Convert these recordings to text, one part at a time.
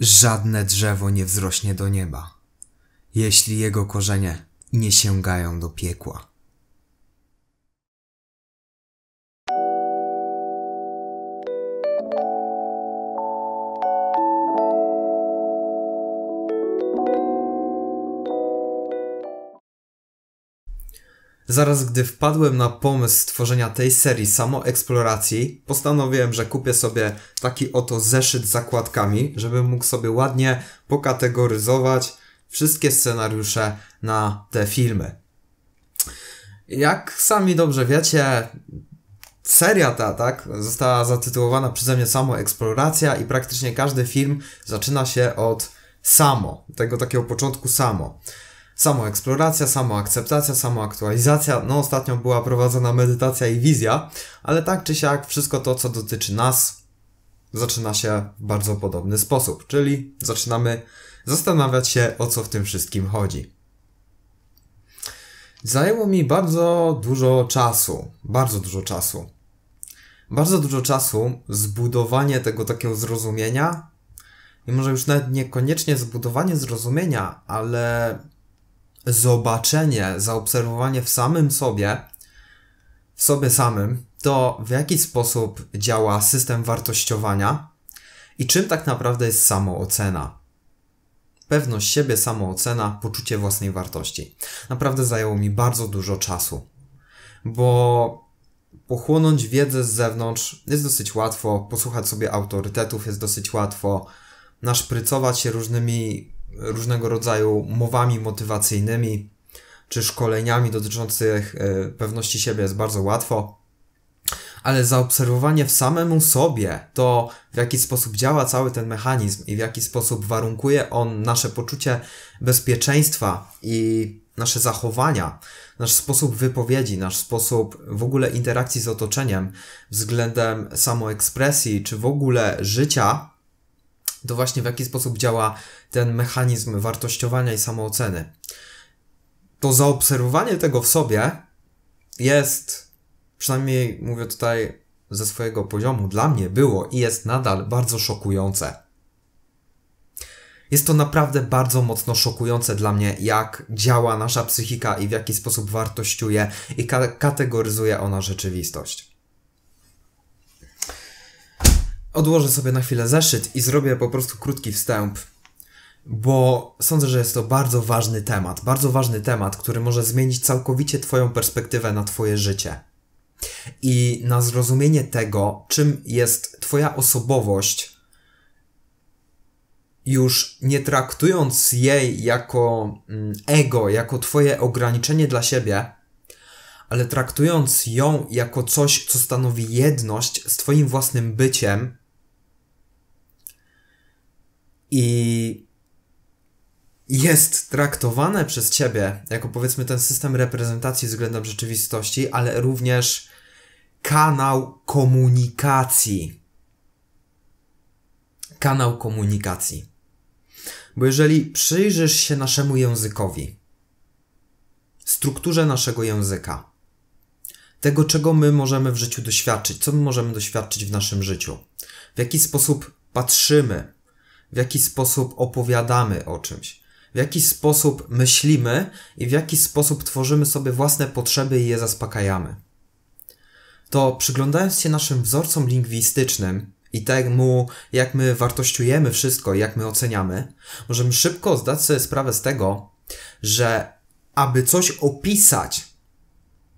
Żadne drzewo nie wzrośnie do nieba, jeśli jego korzenie nie sięgają do piekła. Zaraz gdy wpadłem na pomysł stworzenia tej serii samoeksploracji, postanowiłem, że kupię sobie taki oto zeszyt z zakładkami, żebym mógł sobie ładnie pokategoryzować wszystkie scenariusze na te filmy. Jak sami dobrze wiecie, seria ta, tak, została zatytułowana przeze mnie samoeksploracja i praktycznie każdy film zaczyna się od samo, tego takiego początku samo samoeksploracja, samoakceptacja, samoaktualizacja. No ostatnio była prowadzona medytacja i wizja, ale tak czy siak wszystko to, co dotyczy nas, zaczyna się w bardzo podobny sposób, czyli zaczynamy zastanawiać się, o co w tym wszystkim chodzi. Zajęło mi bardzo dużo czasu, bardzo dużo czasu, bardzo dużo czasu zbudowanie tego takiego zrozumienia i może już nawet niekoniecznie zbudowanie zrozumienia, ale zobaczenie, zaobserwowanie w samym sobie, w sobie samym, to w jaki sposób działa system wartościowania i czym tak naprawdę jest samoocena. Pewność siebie, samoocena, poczucie własnej wartości. Naprawdę zajęło mi bardzo dużo czasu, bo pochłonąć wiedzę z zewnątrz jest dosyć łatwo, posłuchać sobie autorytetów jest dosyć łatwo, naszprycować się różnymi różnego rodzaju mowami motywacyjnymi czy szkoleniami dotyczących e, pewności siebie jest bardzo łatwo. Ale zaobserwowanie w samemu sobie to, w jaki sposób działa cały ten mechanizm i w jaki sposób warunkuje on nasze poczucie bezpieczeństwa i nasze zachowania, nasz sposób wypowiedzi, nasz sposób w ogóle interakcji z otoczeniem względem samoekspresji czy w ogóle życia, to właśnie w jaki sposób działa ten mechanizm wartościowania i samooceny. To zaobserwowanie tego w sobie jest, przynajmniej mówię tutaj ze swojego poziomu, dla mnie było i jest nadal bardzo szokujące. Jest to naprawdę bardzo mocno szokujące dla mnie, jak działa nasza psychika i w jaki sposób wartościuje i kategoryzuje ona rzeczywistość. Odłożę sobie na chwilę zeszyt i zrobię po prostu krótki wstęp, bo sądzę, że jest to bardzo ważny temat. Bardzo ważny temat, który może zmienić całkowicie Twoją perspektywę na Twoje życie i na zrozumienie tego, czym jest Twoja osobowość, już nie traktując jej jako mm, ego, jako Twoje ograniczenie dla siebie, ale traktując ją jako coś, co stanowi jedność z Twoim własnym byciem i jest traktowane przez ciebie jako powiedzmy ten system reprezentacji względem rzeczywistości, ale również kanał komunikacji. Kanał komunikacji. Bo jeżeli przyjrzysz się naszemu językowi, strukturze naszego języka, tego, czego my możemy w życiu doświadczyć, co my możemy doświadczyć w naszym życiu, w jaki sposób patrzymy w jaki sposób opowiadamy o czymś, w jaki sposób myślimy i w jaki sposób tworzymy sobie własne potrzeby i je zaspokajamy. To przyglądając się naszym wzorcom lingwistycznym i temu, jak my wartościujemy wszystko, jak my oceniamy, możemy szybko zdać sobie sprawę z tego, że aby coś opisać,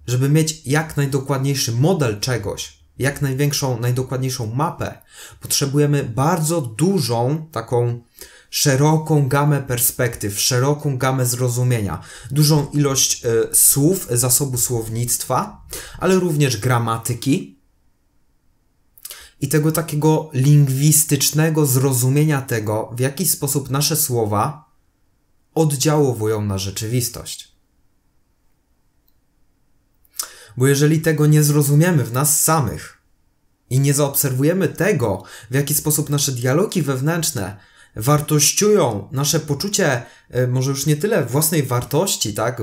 żeby mieć jak najdokładniejszy model czegoś, jak największą, najdokładniejszą mapę, potrzebujemy bardzo dużą, taką szeroką gamę perspektyw, szeroką gamę zrozumienia, dużą ilość y, słów, zasobu słownictwa, ale również gramatyki i tego takiego lingwistycznego zrozumienia tego, w jaki sposób nasze słowa oddziałowują na rzeczywistość. Bo jeżeli tego nie zrozumiemy w nas samych i nie zaobserwujemy tego, w jaki sposób nasze dialogi wewnętrzne wartościują nasze poczucie, e, może już nie tyle własnej wartości, tak,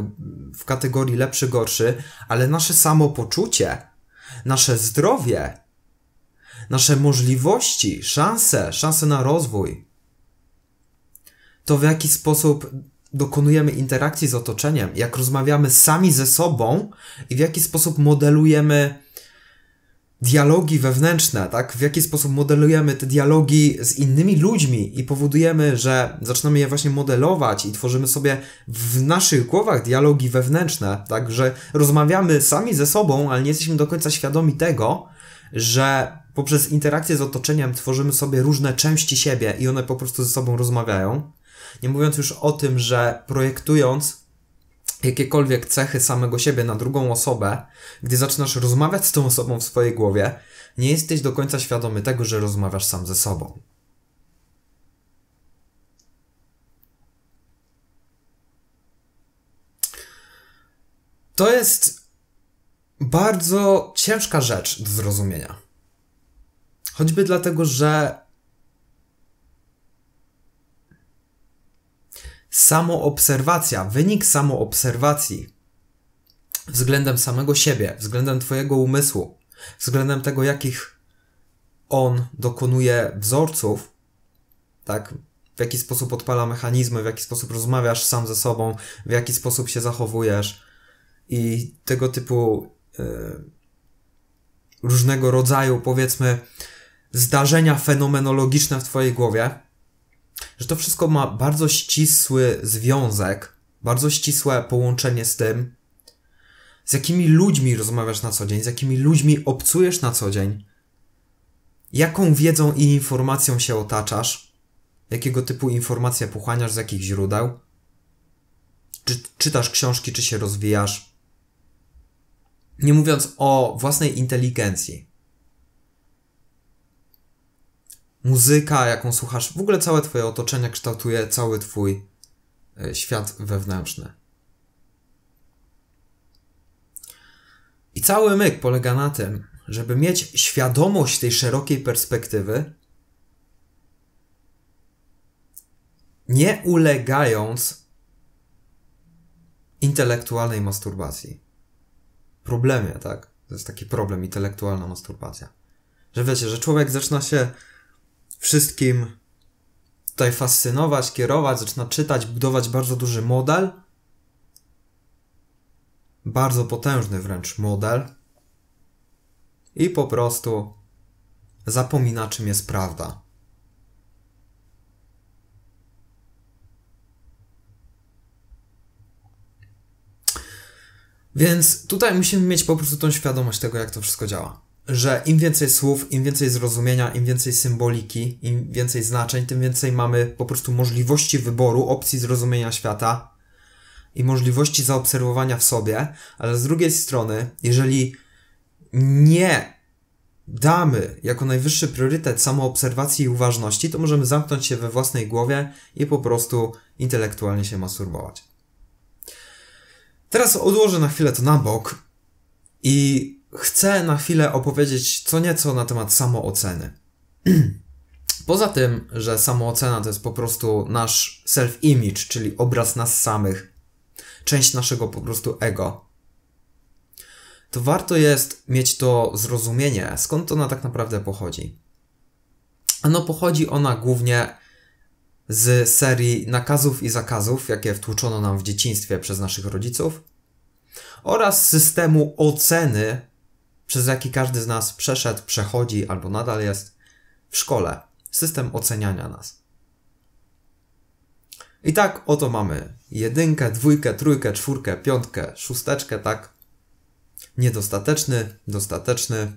w kategorii lepszy, gorszy, ale nasze samopoczucie, nasze zdrowie, nasze możliwości, szanse, szanse na rozwój, to w jaki sposób dokonujemy interakcji z otoczeniem, jak rozmawiamy sami ze sobą i w jaki sposób modelujemy dialogi wewnętrzne, tak? W jaki sposób modelujemy te dialogi z innymi ludźmi i powodujemy, że zaczynamy je właśnie modelować i tworzymy sobie w naszych głowach dialogi wewnętrzne, tak? Że rozmawiamy sami ze sobą, ale nie jesteśmy do końca świadomi tego, że poprzez interakcję z otoczeniem tworzymy sobie różne części siebie i one po prostu ze sobą rozmawiają. Nie mówiąc już o tym, że projektując jakiekolwiek cechy samego siebie na drugą osobę, gdy zaczynasz rozmawiać z tą osobą w swojej głowie, nie jesteś do końca świadomy tego, że rozmawiasz sam ze sobą. To jest bardzo ciężka rzecz do zrozumienia. Choćby dlatego, że samoobserwacja, wynik samoobserwacji względem samego siebie, względem Twojego umysłu, względem tego, jakich on dokonuje wzorców, tak? W jaki sposób odpala mechanizmy, w jaki sposób rozmawiasz sam ze sobą, w jaki sposób się zachowujesz i tego typu yy, różnego rodzaju, powiedzmy, zdarzenia fenomenologiczne w Twojej głowie że to wszystko ma bardzo ścisły związek, bardzo ścisłe połączenie z tym, z jakimi ludźmi rozmawiasz na co dzień, z jakimi ludźmi obcujesz na co dzień, jaką wiedzą i informacją się otaczasz, jakiego typu informacje pochłaniasz, z jakich źródeł, czy czytasz książki, czy się rozwijasz. Nie mówiąc o własnej inteligencji, muzyka, jaką słuchasz, w ogóle całe twoje otoczenie kształtuje cały twój e, świat wewnętrzny. I cały myk polega na tym, żeby mieć świadomość tej szerokiej perspektywy, nie ulegając intelektualnej masturbacji. Problemie, tak? To jest taki problem, intelektualna masturbacja. Że wiecie, że człowiek zaczyna się wszystkim tutaj fascynować, kierować, zaczyna czytać, budować bardzo duży model. Bardzo potężny wręcz model. I po prostu zapomina, czym jest prawda. Więc tutaj musimy mieć po prostu tą świadomość tego, jak to wszystko działa że im więcej słów, im więcej zrozumienia, im więcej symboliki, im więcej znaczeń, tym więcej mamy po prostu możliwości wyboru, opcji zrozumienia świata i możliwości zaobserwowania w sobie, ale z drugiej strony, jeżeli nie damy jako najwyższy priorytet samoobserwacji i uważności, to możemy zamknąć się we własnej głowie i po prostu intelektualnie się masturbować. Teraz odłożę na chwilę to na bok i chcę na chwilę opowiedzieć co nieco na temat samooceny. Poza tym, że samoocena to jest po prostu nasz self-image, czyli obraz nas samych, część naszego po prostu ego, to warto jest mieć to zrozumienie, skąd ona tak naprawdę pochodzi. Ano pochodzi ona głównie z serii nakazów i zakazów, jakie wtłuczono nam w dzieciństwie przez naszych rodziców, oraz systemu oceny, przez jaki każdy z nas przeszedł, przechodzi albo nadal jest w szkole. System oceniania nas. I tak oto mamy jedynkę, dwójkę, trójkę, czwórkę, piątkę, szósteczkę, tak? Niedostateczny, dostateczny.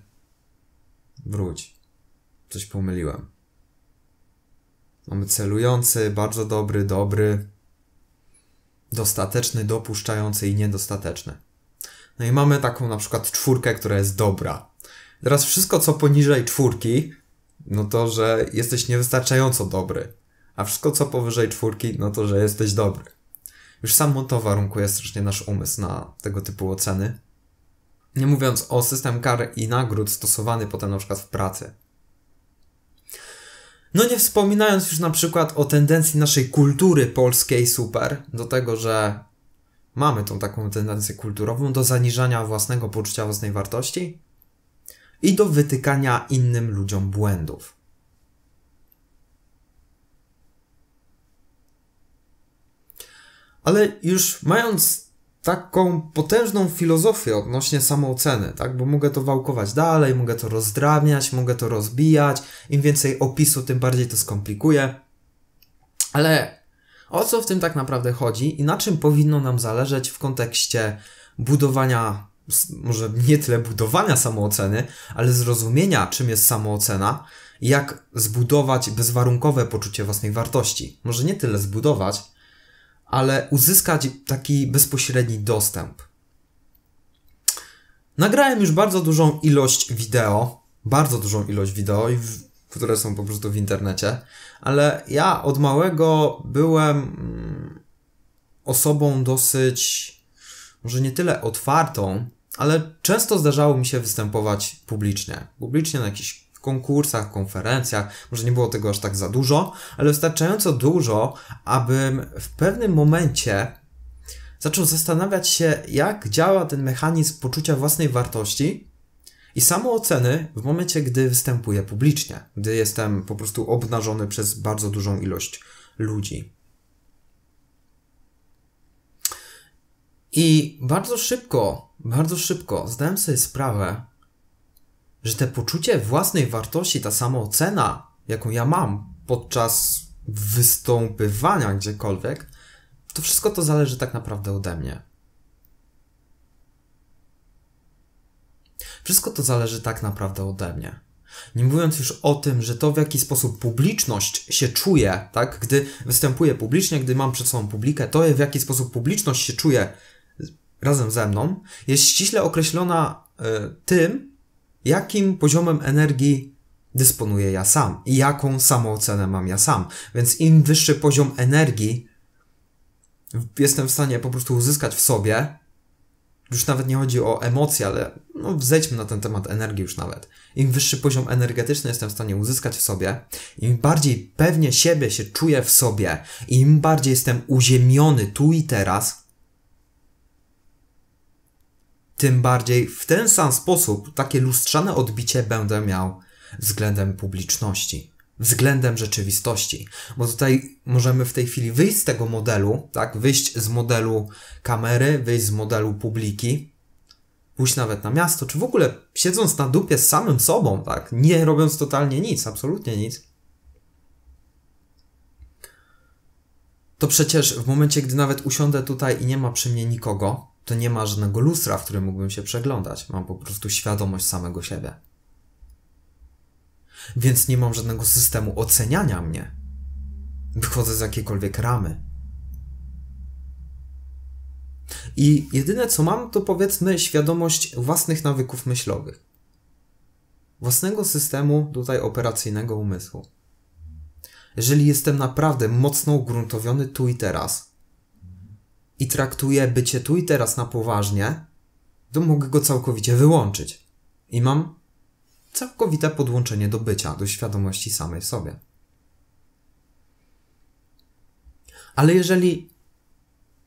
Wróć. Coś pomyliłem. Mamy celujący, bardzo dobry, dobry, dostateczny, dopuszczający i niedostateczny. No i mamy taką na przykład czwórkę, która jest dobra. Teraz wszystko, co poniżej czwórki, no to, że jesteś niewystarczająco dobry. A wszystko, co powyżej czwórki, no to, że jesteś dobry. Już samo to warunkuje strasznie nasz umysł na tego typu oceny. Nie mówiąc o system kar i nagród stosowany potem na przykład w pracy. No nie wspominając już na przykład o tendencji naszej kultury polskiej super, do tego, że Mamy tą taką tendencję kulturową do zaniżania własnego poczucia własnej wartości i do wytykania innym ludziom błędów. Ale już mając taką potężną filozofię odnośnie samooceny, tak? Bo mogę to wałkować dalej, mogę to rozdrabniać, mogę to rozbijać. Im więcej opisu, tym bardziej to skomplikuje. Ale o co w tym tak naprawdę chodzi i na czym powinno nam zależeć w kontekście budowania, może nie tyle budowania samooceny, ale zrozumienia, czym jest samoocena, jak zbudować bezwarunkowe poczucie własnej wartości. Może nie tyle zbudować, ale uzyskać taki bezpośredni dostęp. Nagrałem już bardzo dużą ilość wideo, bardzo dużą ilość wideo i w które są po prostu w internecie, ale ja od małego byłem mm, osobą dosyć, może nie tyle otwartą, ale często zdarzało mi się występować publicznie. Publicznie na jakichś konkursach, konferencjach, może nie było tego aż tak za dużo, ale wystarczająco dużo, abym w pewnym momencie zaczął zastanawiać się, jak działa ten mechanizm poczucia własnej wartości i samooceny w momencie, gdy występuję publicznie, gdy jestem po prostu obnażony przez bardzo dużą ilość ludzi. I bardzo szybko, bardzo szybko zdałem sobie sprawę, że te poczucie własnej wartości, ta samoocena, jaką ja mam podczas wystąpywania gdziekolwiek, to wszystko to zależy tak naprawdę ode mnie. Wszystko to zależy tak naprawdę ode mnie. Nie mówiąc już o tym, że to w jaki sposób publiczność się czuje, tak, gdy występuję publicznie, gdy mam przed sobą publikę, to w jaki sposób publiczność się czuje razem ze mną, jest ściśle określona y, tym, jakim poziomem energii dysponuję ja sam i jaką samoocenę mam ja sam. Więc im wyższy poziom energii jestem w stanie po prostu uzyskać w sobie, już nawet nie chodzi o emocje, ale no, zejdźmy na ten temat energii już nawet. Im wyższy poziom energetyczny jestem w stanie uzyskać w sobie, im bardziej pewnie siebie się czuję w sobie, im bardziej jestem uziemiony tu i teraz, tym bardziej w ten sam sposób takie lustrzane odbicie będę miał względem publiczności względem rzeczywistości. Bo tutaj możemy w tej chwili wyjść z tego modelu, tak? Wyjść z modelu kamery, wyjść z modelu publiki, pójść nawet na miasto, czy w ogóle siedząc na dupie z samym sobą, tak? Nie robiąc totalnie nic, absolutnie nic. To przecież w momencie, gdy nawet usiądę tutaj i nie ma przy mnie nikogo, to nie ma żadnego lustra, w którym mógłbym się przeglądać. Mam po prostu świadomość samego siebie więc nie mam żadnego systemu oceniania mnie. Wychodzę z jakiejkolwiek ramy. I jedyne co mam, to powiedzmy świadomość własnych nawyków myślowych, własnego systemu tutaj operacyjnego umysłu. Jeżeli jestem naprawdę mocno ugruntowiony tu i teraz i traktuję bycie tu i teraz na poważnie, to mogę go całkowicie wyłączyć. I mam całkowite podłączenie do bycia, do świadomości samej sobie. Ale jeżeli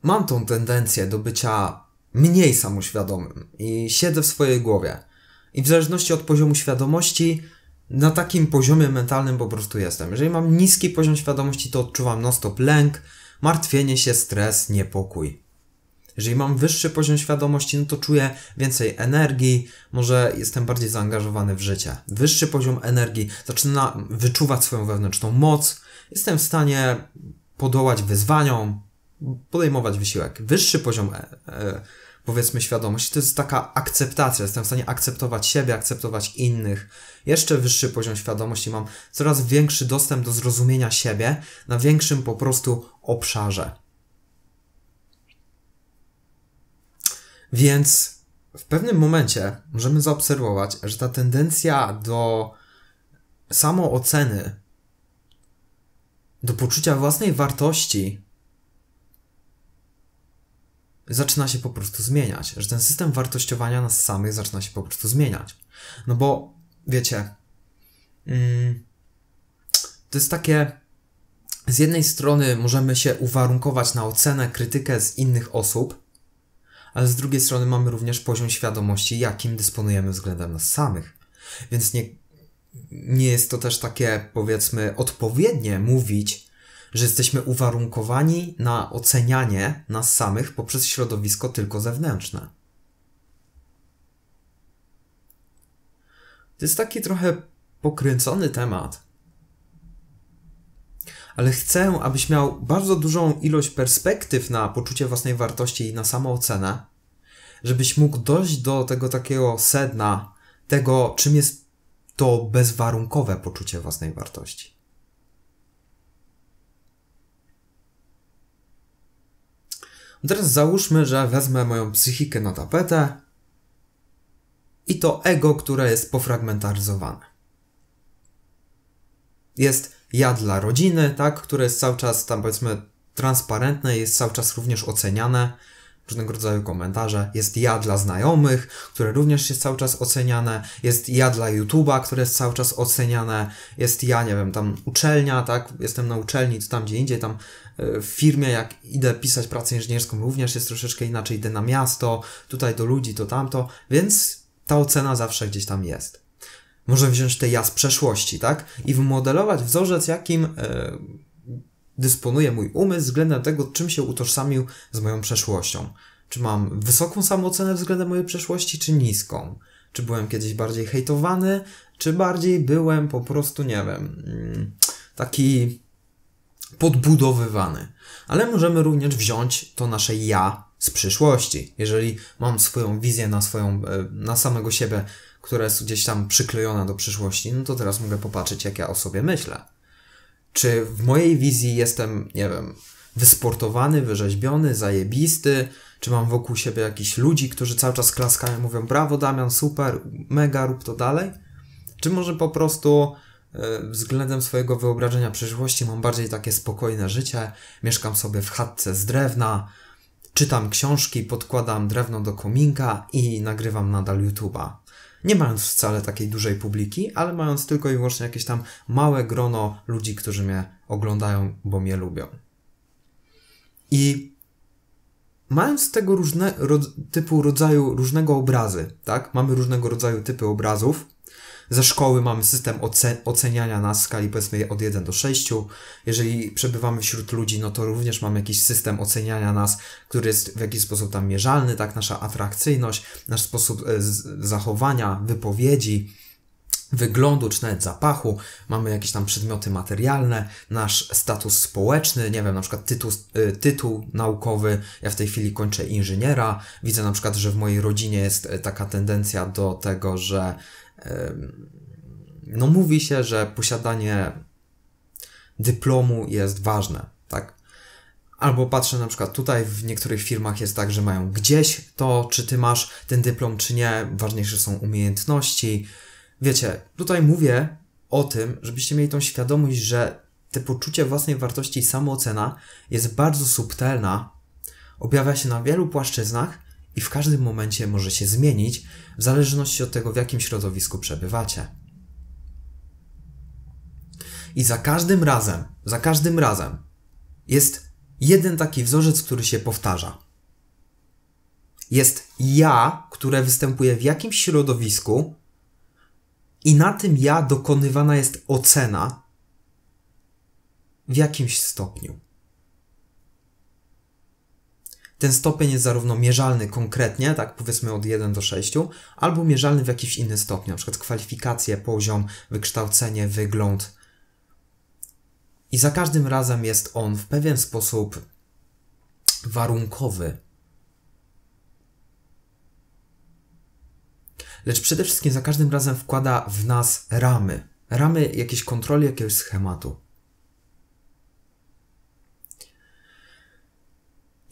mam tą tendencję do bycia mniej samoświadomym i siedzę w swojej głowie i w zależności od poziomu świadomości na takim poziomie mentalnym po prostu jestem. Jeżeli mam niski poziom świadomości, to odczuwam non-stop lęk, martwienie się, stres, niepokój. Jeżeli mam wyższy poziom świadomości, no to czuję więcej energii, może jestem bardziej zaangażowany w życie. Wyższy poziom energii zaczyna wyczuwać swoją wewnętrzną moc, jestem w stanie podołać wyzwaniom, podejmować wysiłek. Wyższy poziom, e, e, powiedzmy, świadomości to jest taka akceptacja. Jestem w stanie akceptować siebie, akceptować innych. Jeszcze wyższy poziom świadomości mam coraz większy dostęp do zrozumienia siebie na większym po prostu obszarze. Więc w pewnym momencie możemy zaobserwować, że ta tendencja do samooceny, do poczucia własnej wartości zaczyna się po prostu zmieniać, że ten system wartościowania nas samych zaczyna się po prostu zmieniać. No bo wiecie, mm, to jest takie. Z jednej strony możemy się uwarunkować na ocenę, krytykę z innych osób, ale z drugiej strony mamy również poziom świadomości, jakim dysponujemy względem nas samych. Więc nie, nie jest to też takie, powiedzmy, odpowiednie mówić, że jesteśmy uwarunkowani na ocenianie nas samych poprzez środowisko tylko zewnętrzne. To jest taki trochę pokręcony temat, ale chcę, abyś miał bardzo dużą ilość perspektyw na poczucie własnej wartości i na samoocenę, żebyś mógł dojść do tego takiego sedna, tego czym jest to bezwarunkowe poczucie własnej wartości. Teraz załóżmy, że wezmę moją psychikę na tapetę i to ego, które jest pofragmentaryzowane. Jest ja dla rodziny, tak, które jest cały czas tam powiedzmy transparentne, jest cały czas również oceniane, różnego rodzaju komentarze, jest ja dla znajomych, które również jest cały czas oceniane, jest ja dla YouTube'a, które jest cały czas oceniane, jest ja, nie wiem, tam uczelnia, tak, jestem na uczelni, to tam gdzie indziej, tam e, w firmie, jak idę pisać pracę inżynierską, również jest troszeczkę inaczej, idę na miasto, tutaj do ludzi, to tamto, więc ta ocena zawsze gdzieś tam jest. Możemy wziąć te ja z przeszłości, tak? I wymodelować wzorzec, jakim e, dysponuje mój umysł względem tego, czym się utożsamił z moją przeszłością. Czy mam wysoką samoocenę względem mojej przeszłości, czy niską? Czy byłem kiedyś bardziej hejtowany, czy bardziej byłem po prostu, nie wiem, mm, taki podbudowywany. Ale możemy również wziąć to nasze ja z przyszłości. Jeżeli mam swoją wizję na swoją, e, na samego siebie która jest gdzieś tam przyklejona do przyszłości, no to teraz mogę popatrzeć, jak ja o sobie myślę. Czy w mojej wizji jestem, nie wiem, wysportowany, wyrzeźbiony, zajebisty, czy mam wokół siebie jakichś ludzi, którzy cały czas klaskają, mówią brawo Damian, super, mega, rób to dalej? Czy może po prostu e, względem swojego wyobrażenia przyszłości mam bardziej takie spokojne życie, mieszkam sobie w chatce z drewna, czytam książki, podkładam drewno do kominka i nagrywam nadal YouTube'a nie mając wcale takiej dużej publiki, ale mając tylko i wyłącznie jakieś tam małe grono ludzi, którzy mnie oglądają, bo mnie lubią. I mając tego różne, ro, typu rodzaju, różnego obrazy, tak? Mamy różnego rodzaju typy obrazów, ze szkoły mamy system oceniania nas w skali powiedzmy od 1 do 6. Jeżeli przebywamy wśród ludzi, no to również mamy jakiś system oceniania nas, który jest w jakiś sposób tam mierzalny, tak? Nasza atrakcyjność, nasz sposób e, zachowania, wypowiedzi, wyglądu czy nawet zapachu, mamy jakieś tam przedmioty materialne, nasz status społeczny, nie wiem, na przykład tytuł, e, tytuł naukowy, ja w tej chwili kończę inżyniera, widzę na przykład, że w mojej rodzinie jest e, taka tendencja do tego, że no mówi się, że posiadanie dyplomu jest ważne, tak? Albo patrzę na przykład tutaj w niektórych firmach jest tak, że mają gdzieś to, czy ty masz ten dyplom, czy nie, ważniejsze są umiejętności. Wiecie, tutaj mówię o tym, żebyście mieli tą świadomość, że te poczucie własnej wartości i samoocena jest bardzo subtelna, objawia się na wielu płaszczyznach i w każdym momencie może się zmienić w zależności od tego, w jakim środowisku przebywacie. I za każdym razem, za każdym razem jest jeden taki wzorzec, który się powtarza. Jest ja, które występuje w jakimś środowisku, i na tym ja dokonywana jest ocena w jakimś stopniu. Ten stopień jest zarówno mierzalny konkretnie, tak powiedzmy od 1 do 6, albo mierzalny w jakiś inny stopniu, na przykład kwalifikacje, poziom, wykształcenie, wygląd. I za każdym razem jest on w pewien sposób warunkowy. Lecz przede wszystkim za każdym razem wkłada w nas ramy. Ramy jakiejś kontroli, jakiegoś schematu.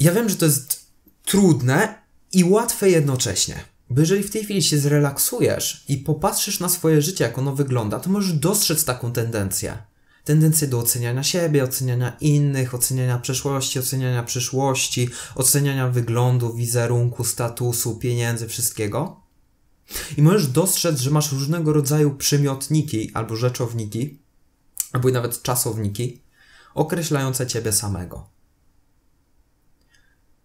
ja wiem, że to jest trudne i łatwe jednocześnie. Bo jeżeli w tej chwili się zrelaksujesz i popatrzysz na swoje życie, jak ono wygląda, to możesz dostrzec taką tendencję. Tendencję do oceniania siebie, oceniania innych, oceniania przeszłości, oceniania przyszłości, oceniania wyglądu, wizerunku, statusu, pieniędzy, wszystkiego. I możesz dostrzec, że masz różnego rodzaju przymiotniki albo rzeczowniki, albo nawet czasowniki, określające ciebie samego.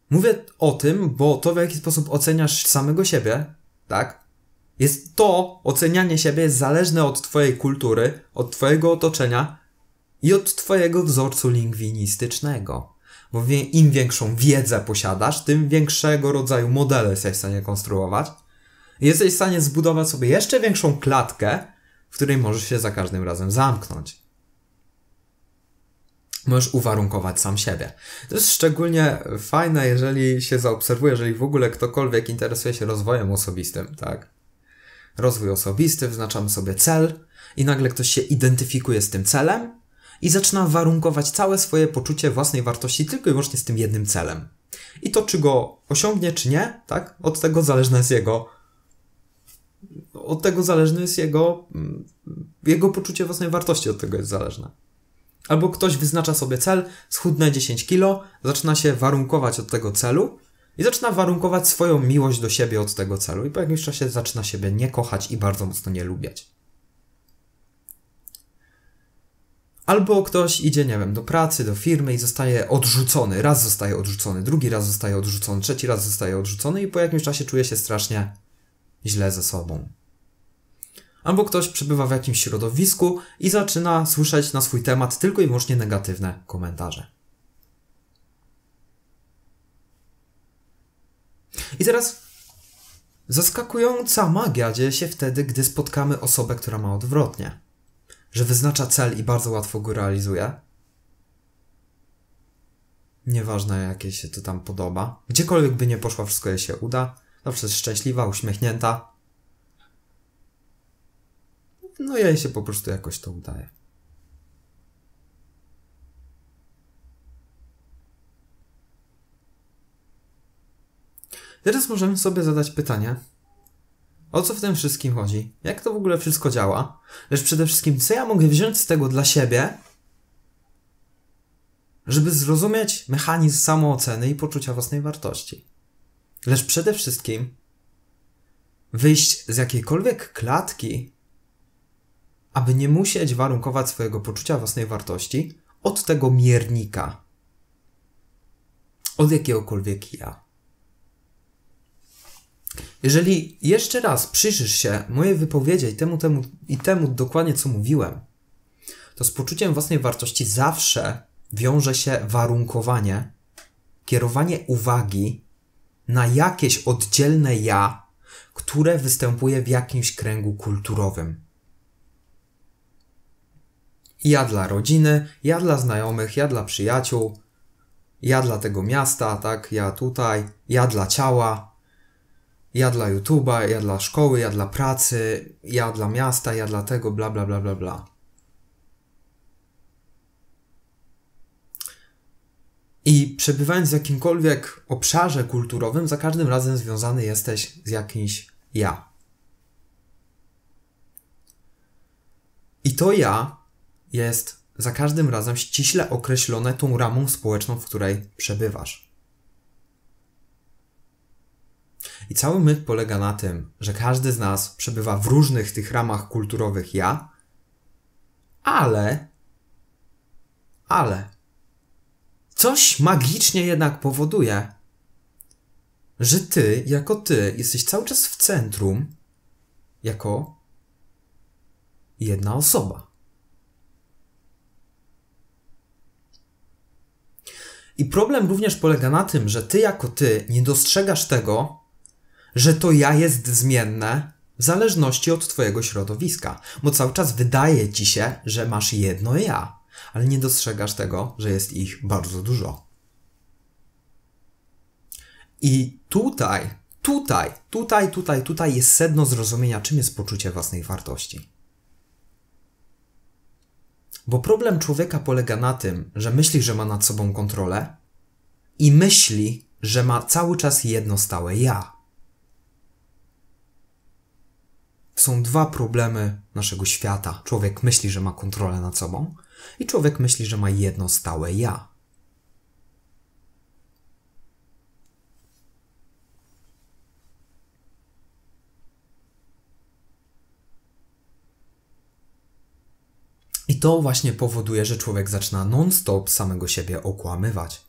Mówię o tym, bo to w jaki sposób oceniasz samego siebie, tak? Jest to ocenianie siebie jest zależne od twojej kultury, od twojego otoczenia i od twojego wzorcu lingwinistycznego. Bo im większą wiedzę posiadasz, tym większego rodzaju modele jesteś w stanie konstruować. Jesteś w stanie zbudować sobie jeszcze większą klatkę, w której możesz się za każdym razem zamknąć możesz uwarunkować sam siebie. To jest szczególnie fajne, jeżeli się zaobserwuje, jeżeli w ogóle ktokolwiek interesuje się rozwojem osobistym, tak? Rozwój osobisty, wyznaczamy sobie cel i nagle ktoś się identyfikuje z tym celem i zaczyna warunkować całe swoje poczucie własnej wartości tylko i wyłącznie z tym jednym celem. I to, czy go osiągnie, czy nie, tak? Od tego zależne jest jego od tego zależne jest jego, mm, jego poczucie własnej wartości, od tego jest zależne. Albo ktoś wyznacza sobie cel, schudne 10 kilo, zaczyna się warunkować od tego celu i zaczyna warunkować swoją miłość do siebie od tego celu i po jakimś czasie zaczyna siebie nie kochać i bardzo mocno nie lubiać. Albo ktoś idzie, nie wiem, do pracy, do firmy i zostaje odrzucony. Raz zostaje odrzucony, drugi raz zostaje odrzucony, trzeci raz zostaje odrzucony i po jakimś czasie czuje się strasznie źle ze sobą albo ktoś przebywa w jakimś środowisku i zaczyna słyszeć na swój temat tylko i wyłącznie negatywne komentarze. I teraz zaskakująca magia dzieje się wtedy, gdy spotkamy osobę, która ma odwrotnie, że wyznacza cel i bardzo łatwo go realizuje. Nieważne, jakie się to tam podoba. Gdziekolwiek by nie poszła, wszystko jej się uda. Zawsze jest szczęśliwa, uśmiechnięta, no jej się po prostu jakoś to udaje. Teraz możemy sobie zadać pytanie, o co w tym wszystkim chodzi? Jak to w ogóle wszystko działa? Lecz przede wszystkim, co ja mogę wziąć z tego dla siebie, żeby zrozumieć mechanizm samooceny i poczucia własnej wartości? Lecz przede wszystkim, wyjść z jakiejkolwiek klatki, aby nie musieć warunkować swojego poczucia własnej wartości od tego miernika, od jakiegokolwiek ja. Jeżeli jeszcze raz przyjrzysz się mojej wypowiedzi i temu, temu i temu dokładnie co mówiłem, to z poczuciem własnej wartości zawsze wiąże się warunkowanie, kierowanie uwagi na jakieś oddzielne ja, które występuje w jakimś kręgu kulturowym. Ja dla rodziny, ja dla znajomych, ja dla przyjaciół, ja dla tego miasta, tak? Ja tutaj, ja dla ciała, ja dla YouTube'a, ja dla szkoły, ja dla pracy, ja dla miasta, ja dla tego, bla, bla, bla, bla, bla. I przebywając w jakimkolwiek obszarze kulturowym, za każdym razem związany jesteś z jakimś ja. I to ja jest za każdym razem ściśle określone tą ramą społeczną, w której przebywasz. I cały myt polega na tym, że każdy z nas przebywa w różnych tych ramach kulturowych ja, ale, ale, coś magicznie jednak powoduje, że ty, jako ty, jesteś cały czas w centrum, jako jedna osoba. I problem również polega na tym, że ty jako ty nie dostrzegasz tego, że to ja jest zmienne w zależności od twojego środowiska, bo cały czas wydaje ci się, że masz jedno ja, ale nie dostrzegasz tego, że jest ich bardzo dużo. I tutaj, tutaj, tutaj, tutaj, tutaj jest sedno zrozumienia, czym jest poczucie własnej wartości. Bo problem człowieka polega na tym, że myśli, że ma nad sobą kontrolę i myśli, że ma cały czas jedno stałe ja. Są dwa problemy naszego świata. Człowiek myśli, że ma kontrolę nad sobą i człowiek myśli, że ma jedno stałe ja. I to właśnie powoduje, że człowiek zaczyna non-stop samego siebie okłamywać.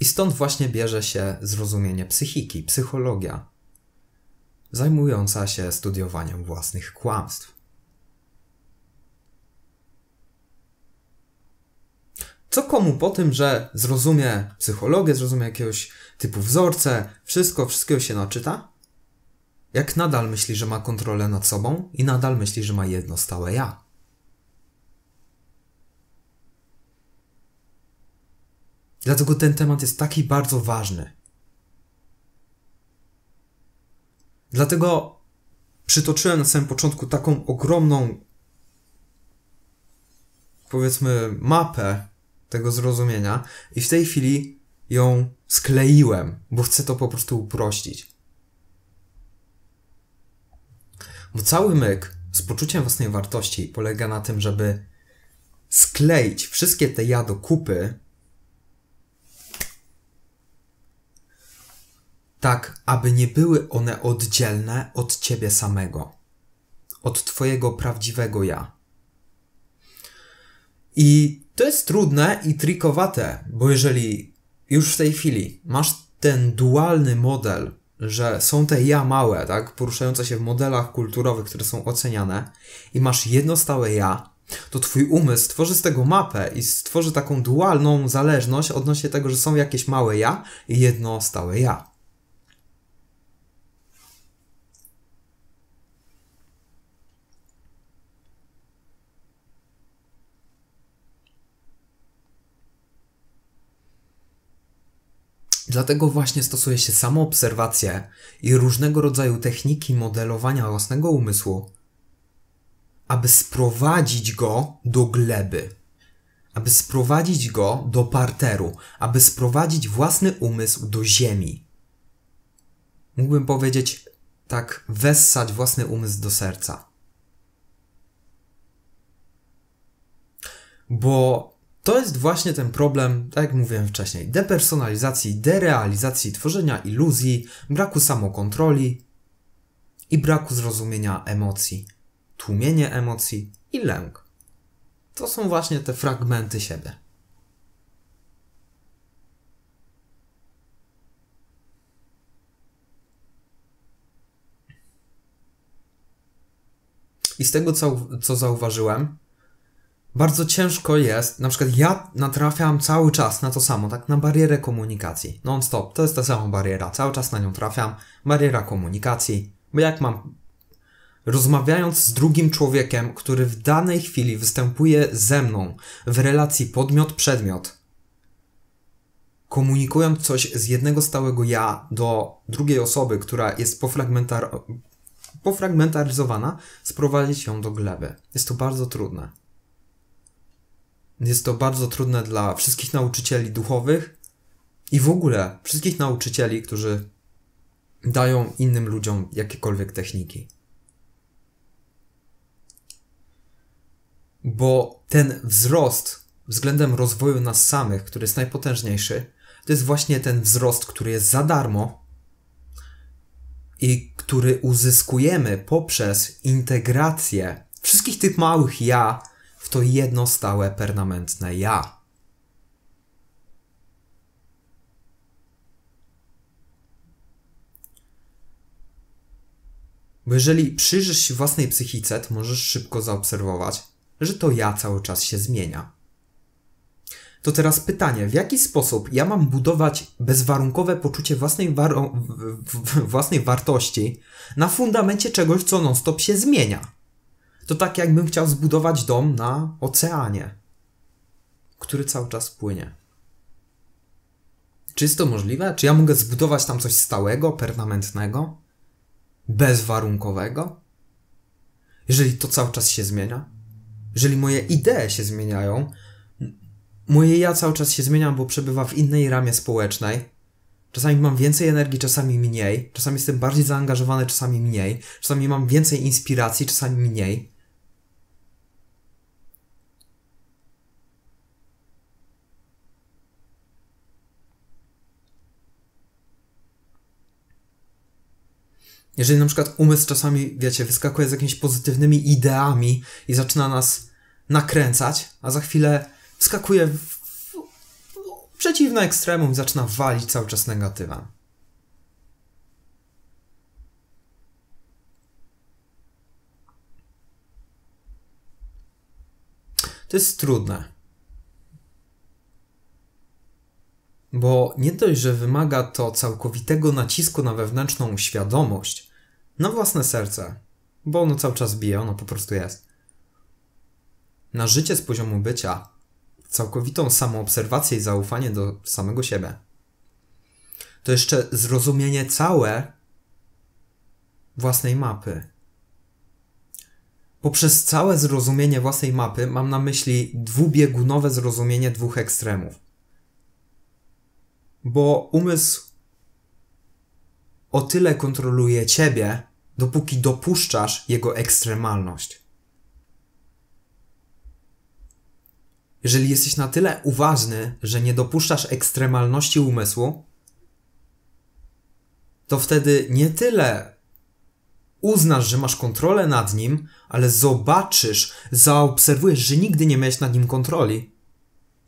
I stąd właśnie bierze się zrozumienie psychiki, psychologia, zajmująca się studiowaniem własnych kłamstw. Co komu po tym, że zrozumie psychologię, zrozumie jakiegoś typu wzorce, wszystko, wszystkiego się naczyta? Jak nadal myśli, że ma kontrolę nad sobą i nadal myśli, że ma jedno stałe ja. Dlatego ten temat jest taki bardzo ważny. Dlatego przytoczyłem na samym początku taką ogromną, powiedzmy, mapę tego zrozumienia, i w tej chwili ją skleiłem, bo chcę to po prostu uprościć. Bo cały myk z poczuciem własnej wartości polega na tym, żeby skleić wszystkie te ja do kupy, tak aby nie były one oddzielne od ciebie samego, od twojego prawdziwego ja. I to jest trudne i trikowate, bo jeżeli już w tej chwili masz ten dualny model że są te ja małe, tak, poruszające się w modelach kulturowych, które są oceniane, i masz jedno stałe ja, to twój umysł stworzy z tego mapę i stworzy taką dualną zależność odnośnie tego, że są jakieś małe ja i jedno stałe ja. Dlatego właśnie stosuje się samoobserwację i różnego rodzaju techniki modelowania własnego umysłu, aby sprowadzić go do gleby, aby sprowadzić go do parteru, aby sprowadzić własny umysł do ziemi. Mógłbym powiedzieć tak, wessać własny umysł do serca. Bo to jest właśnie ten problem, tak jak mówiłem wcześniej, depersonalizacji, derealizacji, tworzenia iluzji, braku samokontroli i braku zrozumienia emocji, tłumienie emocji i lęk. To są właśnie te fragmenty siebie. I z tego, co, co zauważyłem, bardzo ciężko jest, na przykład ja natrafiam cały czas na to samo, tak, na barierę komunikacji. Non-stop, to jest ta sama bariera, cały czas na nią trafiam. Bariera komunikacji, bo jak mam rozmawiając z drugim człowiekiem, który w danej chwili występuje ze mną w relacji podmiot-przedmiot, komunikując coś z jednego stałego ja do drugiej osoby, która jest pofragmentar pofragmentaryzowana, sprowadzić ją do gleby. Jest to bardzo trudne. Jest to bardzo trudne dla wszystkich nauczycieli duchowych i w ogóle wszystkich nauczycieli, którzy dają innym ludziom jakiekolwiek techniki. Bo ten wzrost względem rozwoju nas samych, który jest najpotężniejszy, to jest właśnie ten wzrost, który jest za darmo i który uzyskujemy poprzez integrację wszystkich tych małych ja w to jedno stałe, permanentne ja. Bo jeżeli przyjrzysz się własnej psychice, to możesz szybko zaobserwować, że to ja cały czas się zmienia. To teraz pytanie, w jaki sposób ja mam budować bezwarunkowe poczucie własnej, wa własnej wartości na fundamencie czegoś, co non-stop się zmienia? To tak jakbym chciał zbudować dom na oceanie, który cały czas płynie. Czy jest to możliwe? Czy ja mogę zbudować tam coś stałego, permanentnego, bezwarunkowego? Jeżeli to cały czas się zmienia? Jeżeli moje idee się zmieniają, moje ja cały czas się zmieniam, bo przebywa w innej ramie społecznej. Czasami mam więcej energii, czasami mniej. Czasami jestem bardziej zaangażowany, czasami mniej. Czasami mam więcej inspiracji, czasami mniej. Jeżeli na przykład umysł czasami, wiecie, wyskakuje z jakimiś pozytywnymi ideami i zaczyna nas nakręcać, a za chwilę wskakuje w, w, w przeciwne ekstremum i zaczyna walić cały czas negatywem. To jest trudne. Bo nie dość, że wymaga to całkowitego nacisku na wewnętrzną świadomość, na własne serce, bo ono cały czas bije, ono po prostu jest. Na życie z poziomu bycia, całkowitą samoobserwację i zaufanie do samego siebie. To jeszcze zrozumienie całe własnej mapy. Poprzez całe zrozumienie własnej mapy mam na myśli dwubiegunowe zrozumienie dwóch ekstremów. Bo umysł o tyle kontroluje ciebie, dopóki dopuszczasz jego ekstremalność. Jeżeli jesteś na tyle uważny, że nie dopuszczasz ekstremalności umysłu, to wtedy nie tyle uznasz, że masz kontrolę nad nim, ale zobaczysz, zaobserwujesz, że nigdy nie miałeś nad nim kontroli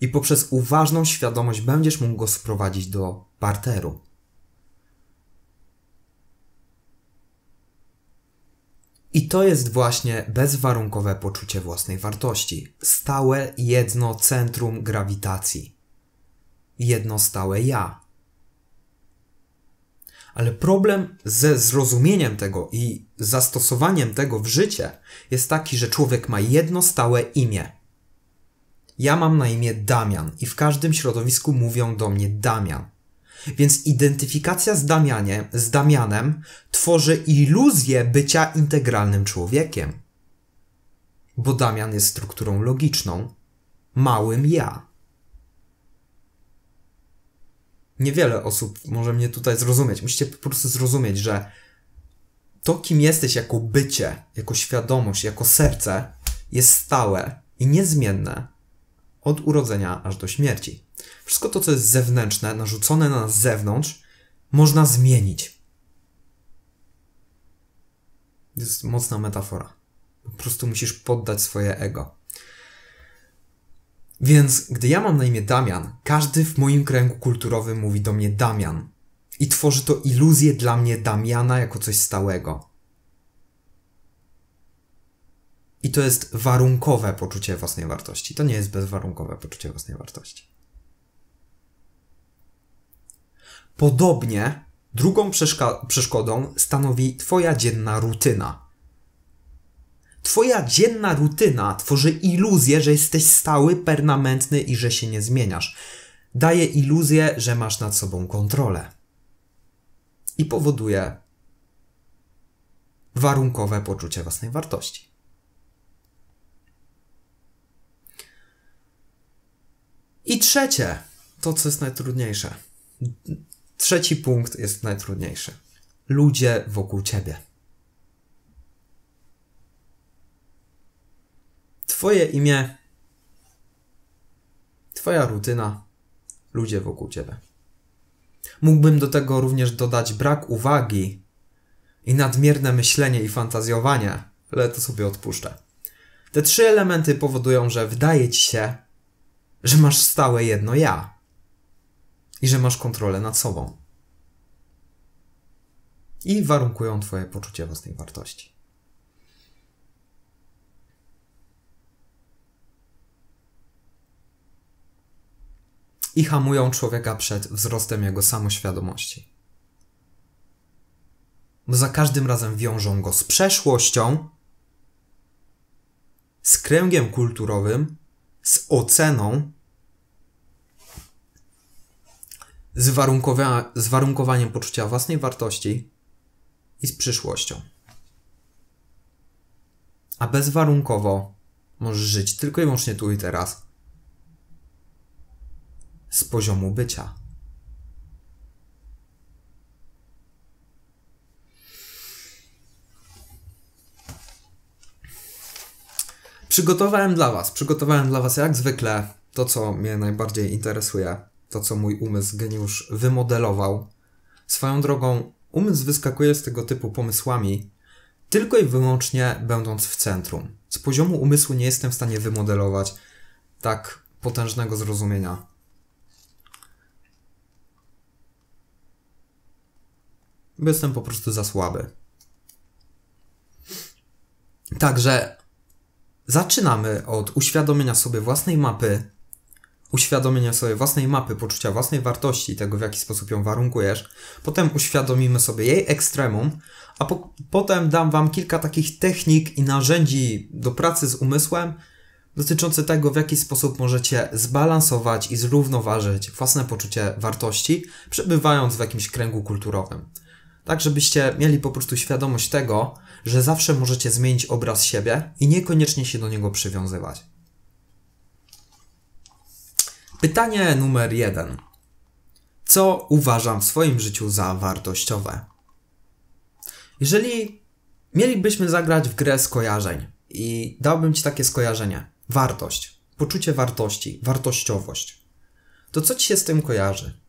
i poprzez uważną świadomość będziesz mógł go sprowadzić do parteru. I to jest właśnie bezwarunkowe poczucie własnej wartości, stałe jedno centrum grawitacji, jedno stałe ja. Ale problem ze zrozumieniem tego i zastosowaniem tego w życie jest taki, że człowiek ma jedno stałe imię. Ja mam na imię Damian i w każdym środowisku mówią do mnie Damian. Więc identyfikacja z, Damianie, z Damianem tworzy iluzję bycia integralnym człowiekiem. Bo Damian jest strukturą logiczną, małym ja. Niewiele osób może mnie tutaj zrozumieć. Musicie po prostu zrozumieć, że to, kim jesteś jako bycie, jako świadomość, jako serce, jest stałe i niezmienne od urodzenia aż do śmierci. Wszystko to, co jest zewnętrzne, narzucone na nas z zewnątrz, można zmienić. To jest mocna metafora. Po prostu musisz poddać swoje ego. Więc gdy ja mam na imię Damian, każdy w moim kręgu kulturowym mówi do mnie Damian. I tworzy to iluzję dla mnie Damiana jako coś stałego. I to jest warunkowe poczucie własnej wartości. To nie jest bezwarunkowe poczucie własnej wartości. Podobnie drugą przeszkodą stanowi Twoja dzienna rutyna. Twoja dzienna rutyna tworzy iluzję, że jesteś stały, permanentny i że się nie zmieniasz. Daje iluzję, że masz nad sobą kontrolę. I powoduje warunkowe poczucie własnej wartości. I trzecie, to co jest najtrudniejsze. Trzeci punkt jest najtrudniejszy. Ludzie wokół ciebie. Twoje imię, Twoja rutyna, ludzie wokół ciebie. Mógłbym do tego również dodać brak uwagi i nadmierne myślenie i fantazjowanie, ale to sobie odpuszczę. Te trzy elementy powodują, że wydaje ci się, że masz stałe jedno ja i że masz kontrolę nad sobą. I warunkują Twoje poczucie własnej wartości. I hamują człowieka przed wzrostem jego samoświadomości. Bo za każdym razem wiążą go z przeszłością, z kręgiem kulturowym, z oceną z, warunkowa z warunkowaniem poczucia własnej wartości i z przyszłością. A bezwarunkowo możesz żyć tylko i wyłącznie tu i teraz z poziomu bycia. Przygotowałem dla Was, przygotowałem dla Was jak zwykle to, co mnie najbardziej interesuje to, co mój umysł geniusz wymodelował. Swoją drogą, umysł wyskakuje z tego typu pomysłami, tylko i wyłącznie będąc w centrum. Z poziomu umysłu nie jestem w stanie wymodelować tak potężnego zrozumienia. Jestem po prostu za słaby. Także zaczynamy od uświadomienia sobie własnej mapy uświadomienia sobie własnej mapy, poczucia własnej wartości, i tego w jaki sposób ją warunkujesz. Potem uświadomimy sobie jej ekstremum, a po potem dam Wam kilka takich technik i narzędzi do pracy z umysłem, dotyczące tego, w jaki sposób możecie zbalansować i zrównoważyć własne poczucie wartości, przebywając w jakimś kręgu kulturowym. Tak, żebyście mieli po prostu świadomość tego, że zawsze możecie zmienić obraz siebie i niekoniecznie się do niego przywiązywać. Pytanie numer jeden. Co uważam w swoim życiu za wartościowe? Jeżeli mielibyśmy zagrać w grę skojarzeń i dałbym Ci takie skojarzenie: wartość, poczucie wartości, wartościowość, to co Ci się z tym kojarzy?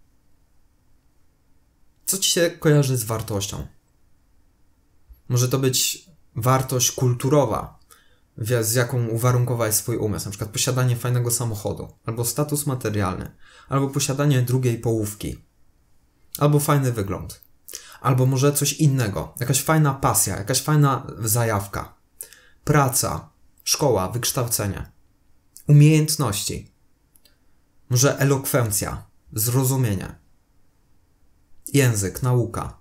Co Ci się kojarzy z wartością? Może to być wartość kulturowa, wie, z jaką uwarunkować swój umysł, na przykład posiadanie fajnego samochodu, albo status materialny, albo posiadanie drugiej połówki, albo fajny wygląd, albo może coś innego, jakaś fajna pasja, jakaś fajna zajawka, praca, szkoła, wykształcenie, umiejętności, może elokwencja, zrozumienie, język, nauka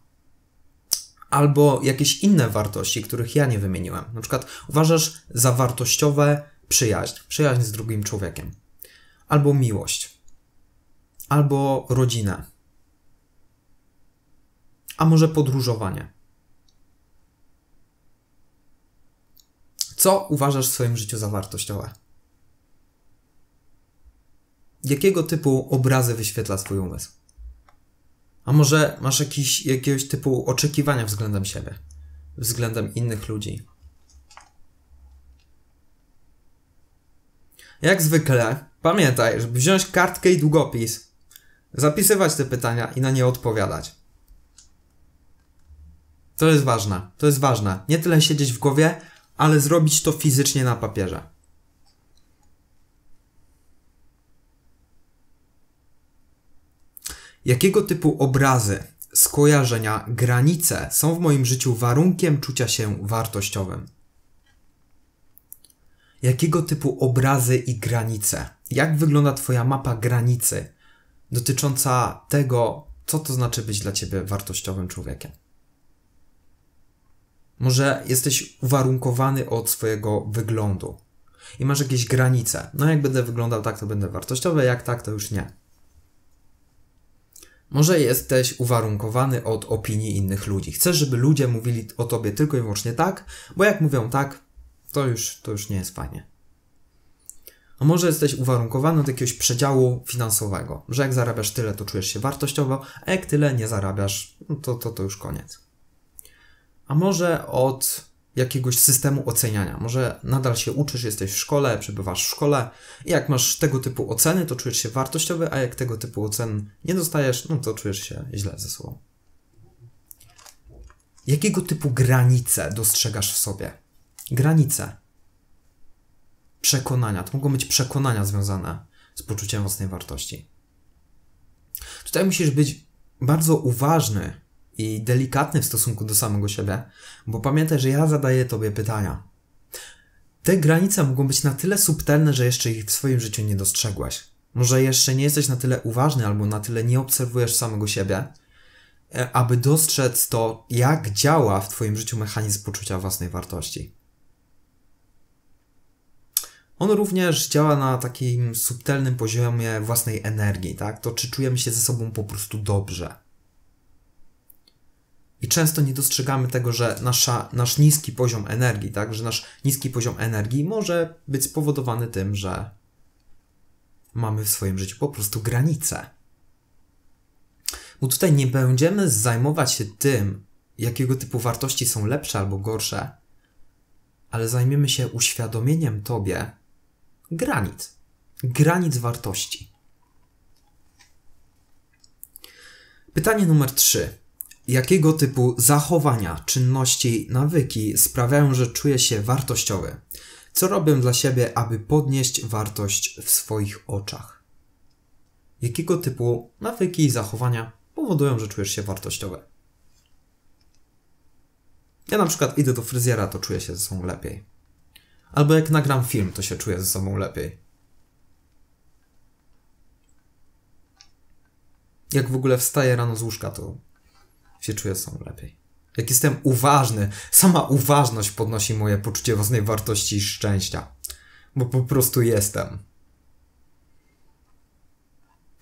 albo jakieś inne wartości, których ja nie wymieniłem. Na przykład uważasz za wartościowe przyjaźń, przyjaźń z drugim człowiekiem, albo miłość, albo rodzinę, a może podróżowanie. Co uważasz w swoim życiu za wartościowe? Jakiego typu obrazy wyświetla swój umysł? A może masz jakiś, jakiegoś typu oczekiwania względem siebie, względem innych ludzi? Jak zwykle, pamiętaj, żeby wziąć kartkę i długopis, zapisywać te pytania i na nie odpowiadać. To jest ważne, to jest ważne. Nie tyle siedzieć w głowie, ale zrobić to fizycznie na papierze. Jakiego typu obrazy, skojarzenia, granice są w moim życiu warunkiem czucia się wartościowym? Jakiego typu obrazy i granice? Jak wygląda Twoja mapa granicy dotycząca tego, co to znaczy być dla Ciebie wartościowym człowiekiem? Może jesteś uwarunkowany od swojego wyglądu i masz jakieś granice. No, jak będę wyglądał tak, to będę wartościowy, jak tak, to już nie. Może jesteś uwarunkowany od opinii innych ludzi. Chcesz, żeby ludzie mówili o tobie tylko i wyłącznie tak, bo jak mówią tak, to już, to już nie jest fajnie. A może jesteś uwarunkowany od jakiegoś przedziału finansowego, że jak zarabiasz tyle, to czujesz się wartościowo, a jak tyle nie zarabiasz, no to, to, to już koniec. A może od jakiegoś systemu oceniania. Może nadal się uczysz, jesteś w szkole, przebywasz w szkole i jak masz tego typu oceny, to czujesz się wartościowy, a jak tego typu ocen nie dostajesz, no to czujesz się źle ze sobą. Jakiego typu granice dostrzegasz w sobie? Granice. Przekonania. To mogą być przekonania związane z poczuciem własnej wartości. Tutaj musisz być bardzo uważny i delikatny w stosunku do samego siebie, bo pamiętaj, że ja zadaję Tobie pytania. Te granice mogą być na tyle subtelne, że jeszcze ich w swoim życiu nie dostrzegłeś. Może jeszcze nie jesteś na tyle uważny albo na tyle nie obserwujesz samego siebie, e, aby dostrzec to, jak działa w Twoim życiu mechanizm poczucia własnej wartości. On również działa na takim subtelnym poziomie własnej energii, tak? To czy czujemy się ze sobą po prostu dobrze. I często nie dostrzegamy tego, że nasza, nasz niski poziom energii, tak, że nasz niski poziom energii może być spowodowany tym, że mamy w swoim życiu po prostu granice. Bo tutaj nie będziemy zajmować się tym, jakiego typu wartości są lepsze albo gorsze, ale zajmiemy się uświadomieniem Tobie granic, granic wartości. Pytanie numer 3. Jakiego typu zachowania, czynności, nawyki sprawiają, że czuję się wartościowy? Co robię dla siebie, aby podnieść wartość w swoich oczach? Jakiego typu nawyki i zachowania powodują, że czujesz się wartościowy? Ja na przykład idę do fryzjera, to czuję się ze sobą lepiej. Albo jak nagram film, to się czuję ze sobą lepiej. Jak w ogóle wstaję rano z łóżka, to się czuję sam lepiej. Jak jestem uważny, sama uważność podnosi moje poczucie własnej wartości i szczęścia. Bo po prostu jestem.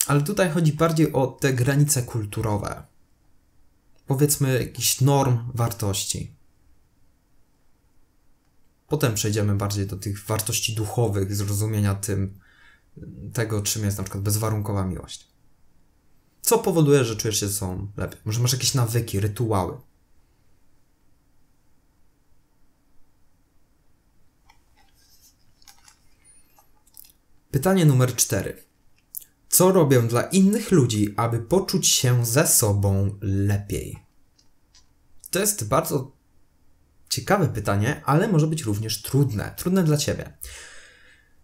Ale tutaj chodzi bardziej o te granice kulturowe. Powiedzmy, jakiś norm wartości. Potem przejdziemy bardziej do tych wartości duchowych, zrozumienia tym, tego, czym jest na przykład bezwarunkowa miłość. Co powoduje, że czujesz się ze sobą lepiej? Może masz jakieś nawyki, rytuały? Pytanie numer cztery. Co robię dla innych ludzi, aby poczuć się ze sobą lepiej? To jest bardzo ciekawe pytanie, ale może być również trudne. Trudne dla ciebie.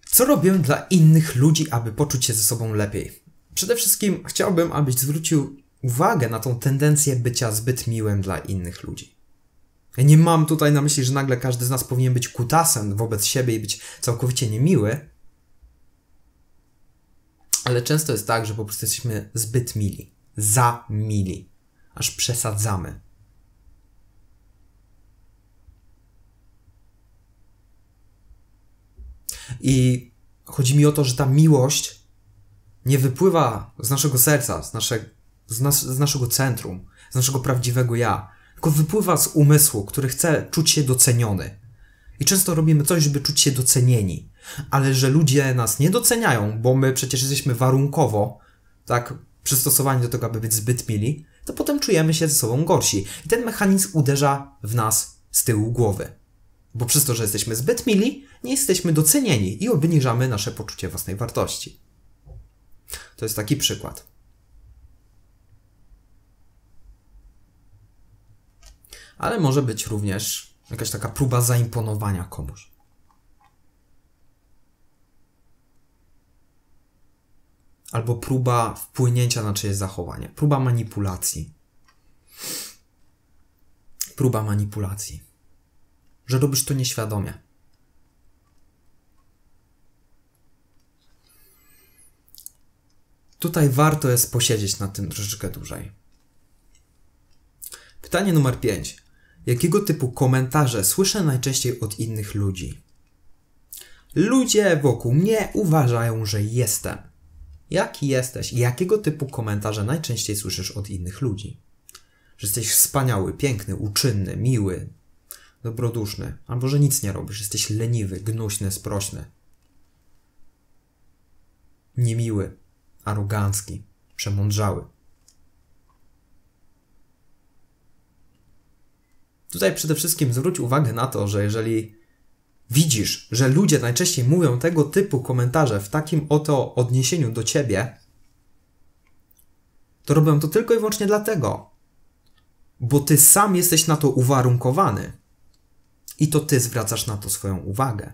Co robię dla innych ludzi, aby poczuć się ze sobą lepiej? Przede wszystkim chciałbym, abyś zwrócił uwagę na tą tendencję bycia zbyt miłym dla innych ludzi. Ja nie mam tutaj na myśli, że nagle każdy z nas powinien być kutasem wobec siebie i być całkowicie niemiły, ale często jest tak, że po prostu jesteśmy zbyt mili, za mili, aż przesadzamy. I chodzi mi o to, że ta miłość nie wypływa z naszego serca, z, nasze, z, nas, z naszego centrum, z naszego prawdziwego ja, tylko wypływa z umysłu, który chce czuć się doceniony. I często robimy coś, żeby czuć się docenieni, ale że ludzie nas nie doceniają, bo my przecież jesteśmy warunkowo, tak, przystosowani do tego, aby być zbyt mili, to potem czujemy się ze sobą gorsi. I ten mechanizm uderza w nas z tyłu głowy. Bo przez to, że jesteśmy zbyt mili, nie jesteśmy docenieni i obniżamy nasze poczucie własnej wartości. To jest taki przykład. Ale może być również jakaś taka próba zaimponowania komuś. Albo próba wpłynięcia na czyjeś zachowanie, próba manipulacji. Próba manipulacji. Że robisz to nieświadomie. Tutaj warto jest posiedzieć nad tym troszeczkę dłużej. Pytanie numer 5. Jakiego typu komentarze słyszę najczęściej od innych ludzi? Ludzie wokół mnie uważają, że jestem. Jaki jesteś? Jakiego typu komentarze najczęściej słyszysz od innych ludzi? Że jesteś wspaniały, piękny, uczynny, miły, dobroduszny, albo że nic nie robisz, jesteś leniwy, gnuśny, sprośny, niemiły arogancki, przemądrzały. Tutaj przede wszystkim zwróć uwagę na to, że jeżeli widzisz, że ludzie najczęściej mówią tego typu komentarze w takim oto odniesieniu do ciebie, to robią to tylko i wyłącznie dlatego, bo ty sam jesteś na to uwarunkowany i to ty zwracasz na to swoją uwagę.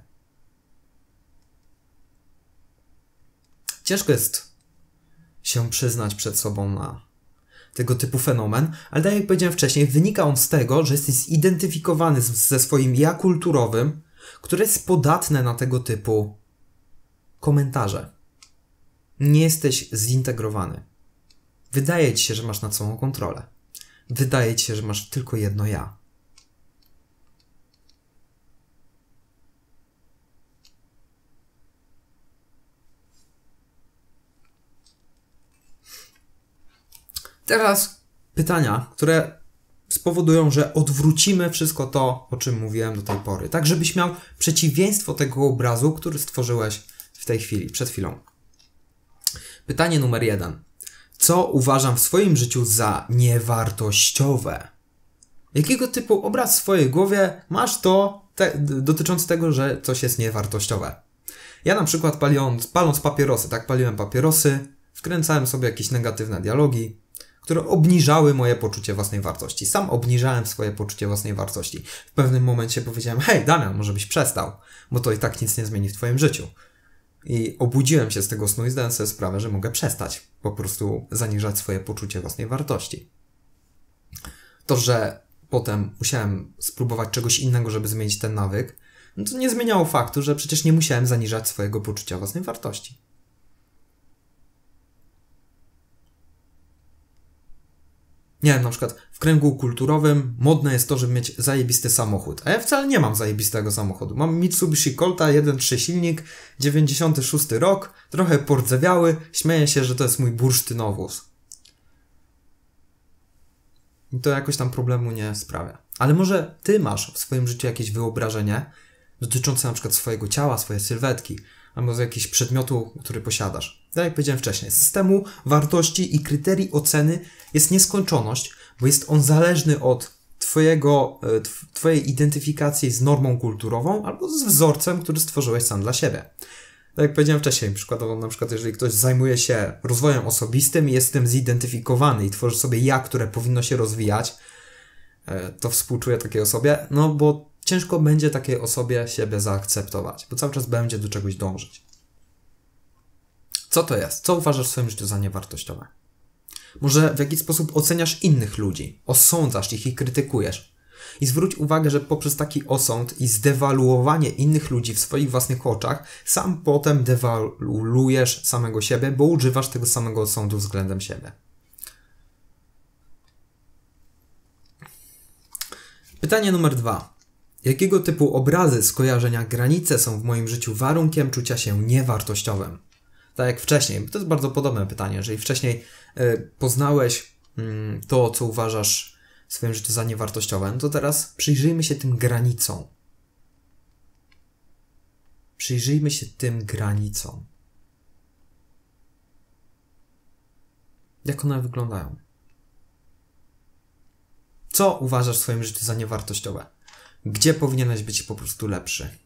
Ciężko jest się przyznać przed sobą na tego typu fenomen, ale tak jak powiedziałem wcześniej, wynika on z tego, że jesteś zidentyfikowany ze swoim ja kulturowym, które jest podatne na tego typu komentarze. Nie jesteś zintegrowany. Wydaje ci się, że masz nad sobą kontrolę. Wydaje ci się, że masz tylko jedno ja. Teraz pytania, które spowodują, że odwrócimy wszystko to, o czym mówiłem do tej pory, tak żebyś miał przeciwieństwo tego obrazu, który stworzyłeś w tej chwili, przed chwilą. Pytanie numer jeden. Co uważam w swoim życiu za niewartościowe? Jakiego typu obraz w swojej głowie masz to te, dotyczący tego, że coś jest niewartościowe? Ja na przykład paliąc, paląc papierosy, tak, paliłem papierosy, wkręcałem sobie jakieś negatywne dialogi, które obniżały moje poczucie własnej wartości. Sam obniżałem swoje poczucie własnej wartości. W pewnym momencie powiedziałem, hej Damian, może byś przestał, bo to i tak nic nie zmieni w twoim życiu. I obudziłem się z tego snu i zdałem sobie sprawę, że mogę przestać po prostu zaniżać swoje poczucie własnej wartości. To, że potem musiałem spróbować czegoś innego, żeby zmienić ten nawyk, no to nie zmieniało faktu, że przecież nie musiałem zaniżać swojego poczucia własnej wartości. Nie wiem, na przykład w kręgu kulturowym modne jest to, żeby mieć zajebisty samochód. A ja wcale nie mam zajebistego samochodu. Mam Mitsubishi Colta 1.3 silnik, 96 rok, trochę pordzewiały, śmieję się, że to jest mój bursztynowóz. I to jakoś tam problemu nie sprawia. Ale może ty masz w swoim życiu jakieś wyobrażenie dotyczące na przykład swojego ciała, swojej sylwetki, albo z jakiegoś przedmiotu, który posiadasz. Tak jak powiedziałem wcześniej, systemu wartości i kryterii oceny jest nieskończoność, bo jest on zależny od twojego, e, twojej identyfikacji z normą kulturową albo z wzorcem, który stworzyłeś sam dla siebie. Tak jak powiedziałem wcześniej, przykładowo na przykład jeżeli ktoś zajmuje się rozwojem osobistym i jest tym zidentyfikowany i tworzy sobie ja, które powinno się rozwijać, e, to współczuję takiej osobie, no bo ciężko będzie takiej osobie siebie zaakceptować, bo cały czas będzie do czegoś dążyć. Co to jest? Co uważasz w swoim życiu za niewartościowe? Może w jakiś sposób oceniasz innych ludzi, osądzasz ich i krytykujesz. I zwróć uwagę, że poprzez taki osąd i zdewaluowanie innych ludzi w swoich własnych oczach, sam potem dewaluujesz samego siebie, bo używasz tego samego osądu względem siebie. Pytanie numer dwa. Jakiego typu obrazy, skojarzenia, granice są w moim życiu warunkiem czucia się niewartościowym? Tak jak wcześniej, to jest bardzo podobne pytanie. Jeżeli wcześniej y, poznałeś y, to, co uważasz w swoim życiu za niewartościowe, no to teraz przyjrzyjmy się tym granicom. Przyjrzyjmy się tym granicom. Jak one wyglądają? Co uważasz w swoim życiu za niewartościowe? gdzie powinieneś być po prostu lepszy.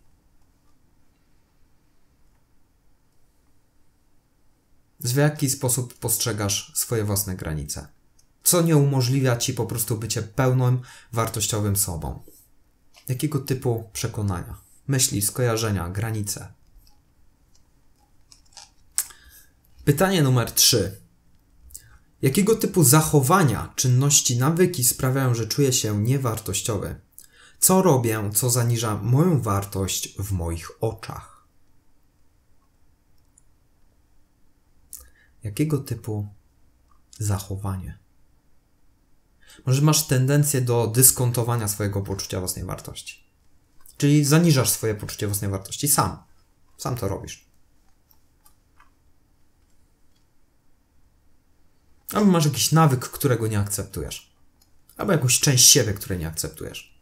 W jaki sposób postrzegasz swoje własne granice? Co nie umożliwia ci po prostu bycie pełnym, wartościowym sobą? Jakiego typu przekonania, myśli, skojarzenia, granice? Pytanie numer 3. Jakiego typu zachowania, czynności, nawyki sprawiają, że czuję się niewartościowy? Co robię, co zaniża moją wartość w moich oczach? Jakiego typu zachowanie? Może masz tendencję do dyskontowania swojego poczucia własnej wartości. Czyli zaniżasz swoje poczucie własnej wartości sam. Sam to robisz. Albo masz jakiś nawyk, którego nie akceptujesz. Albo jakąś część siebie, której nie akceptujesz.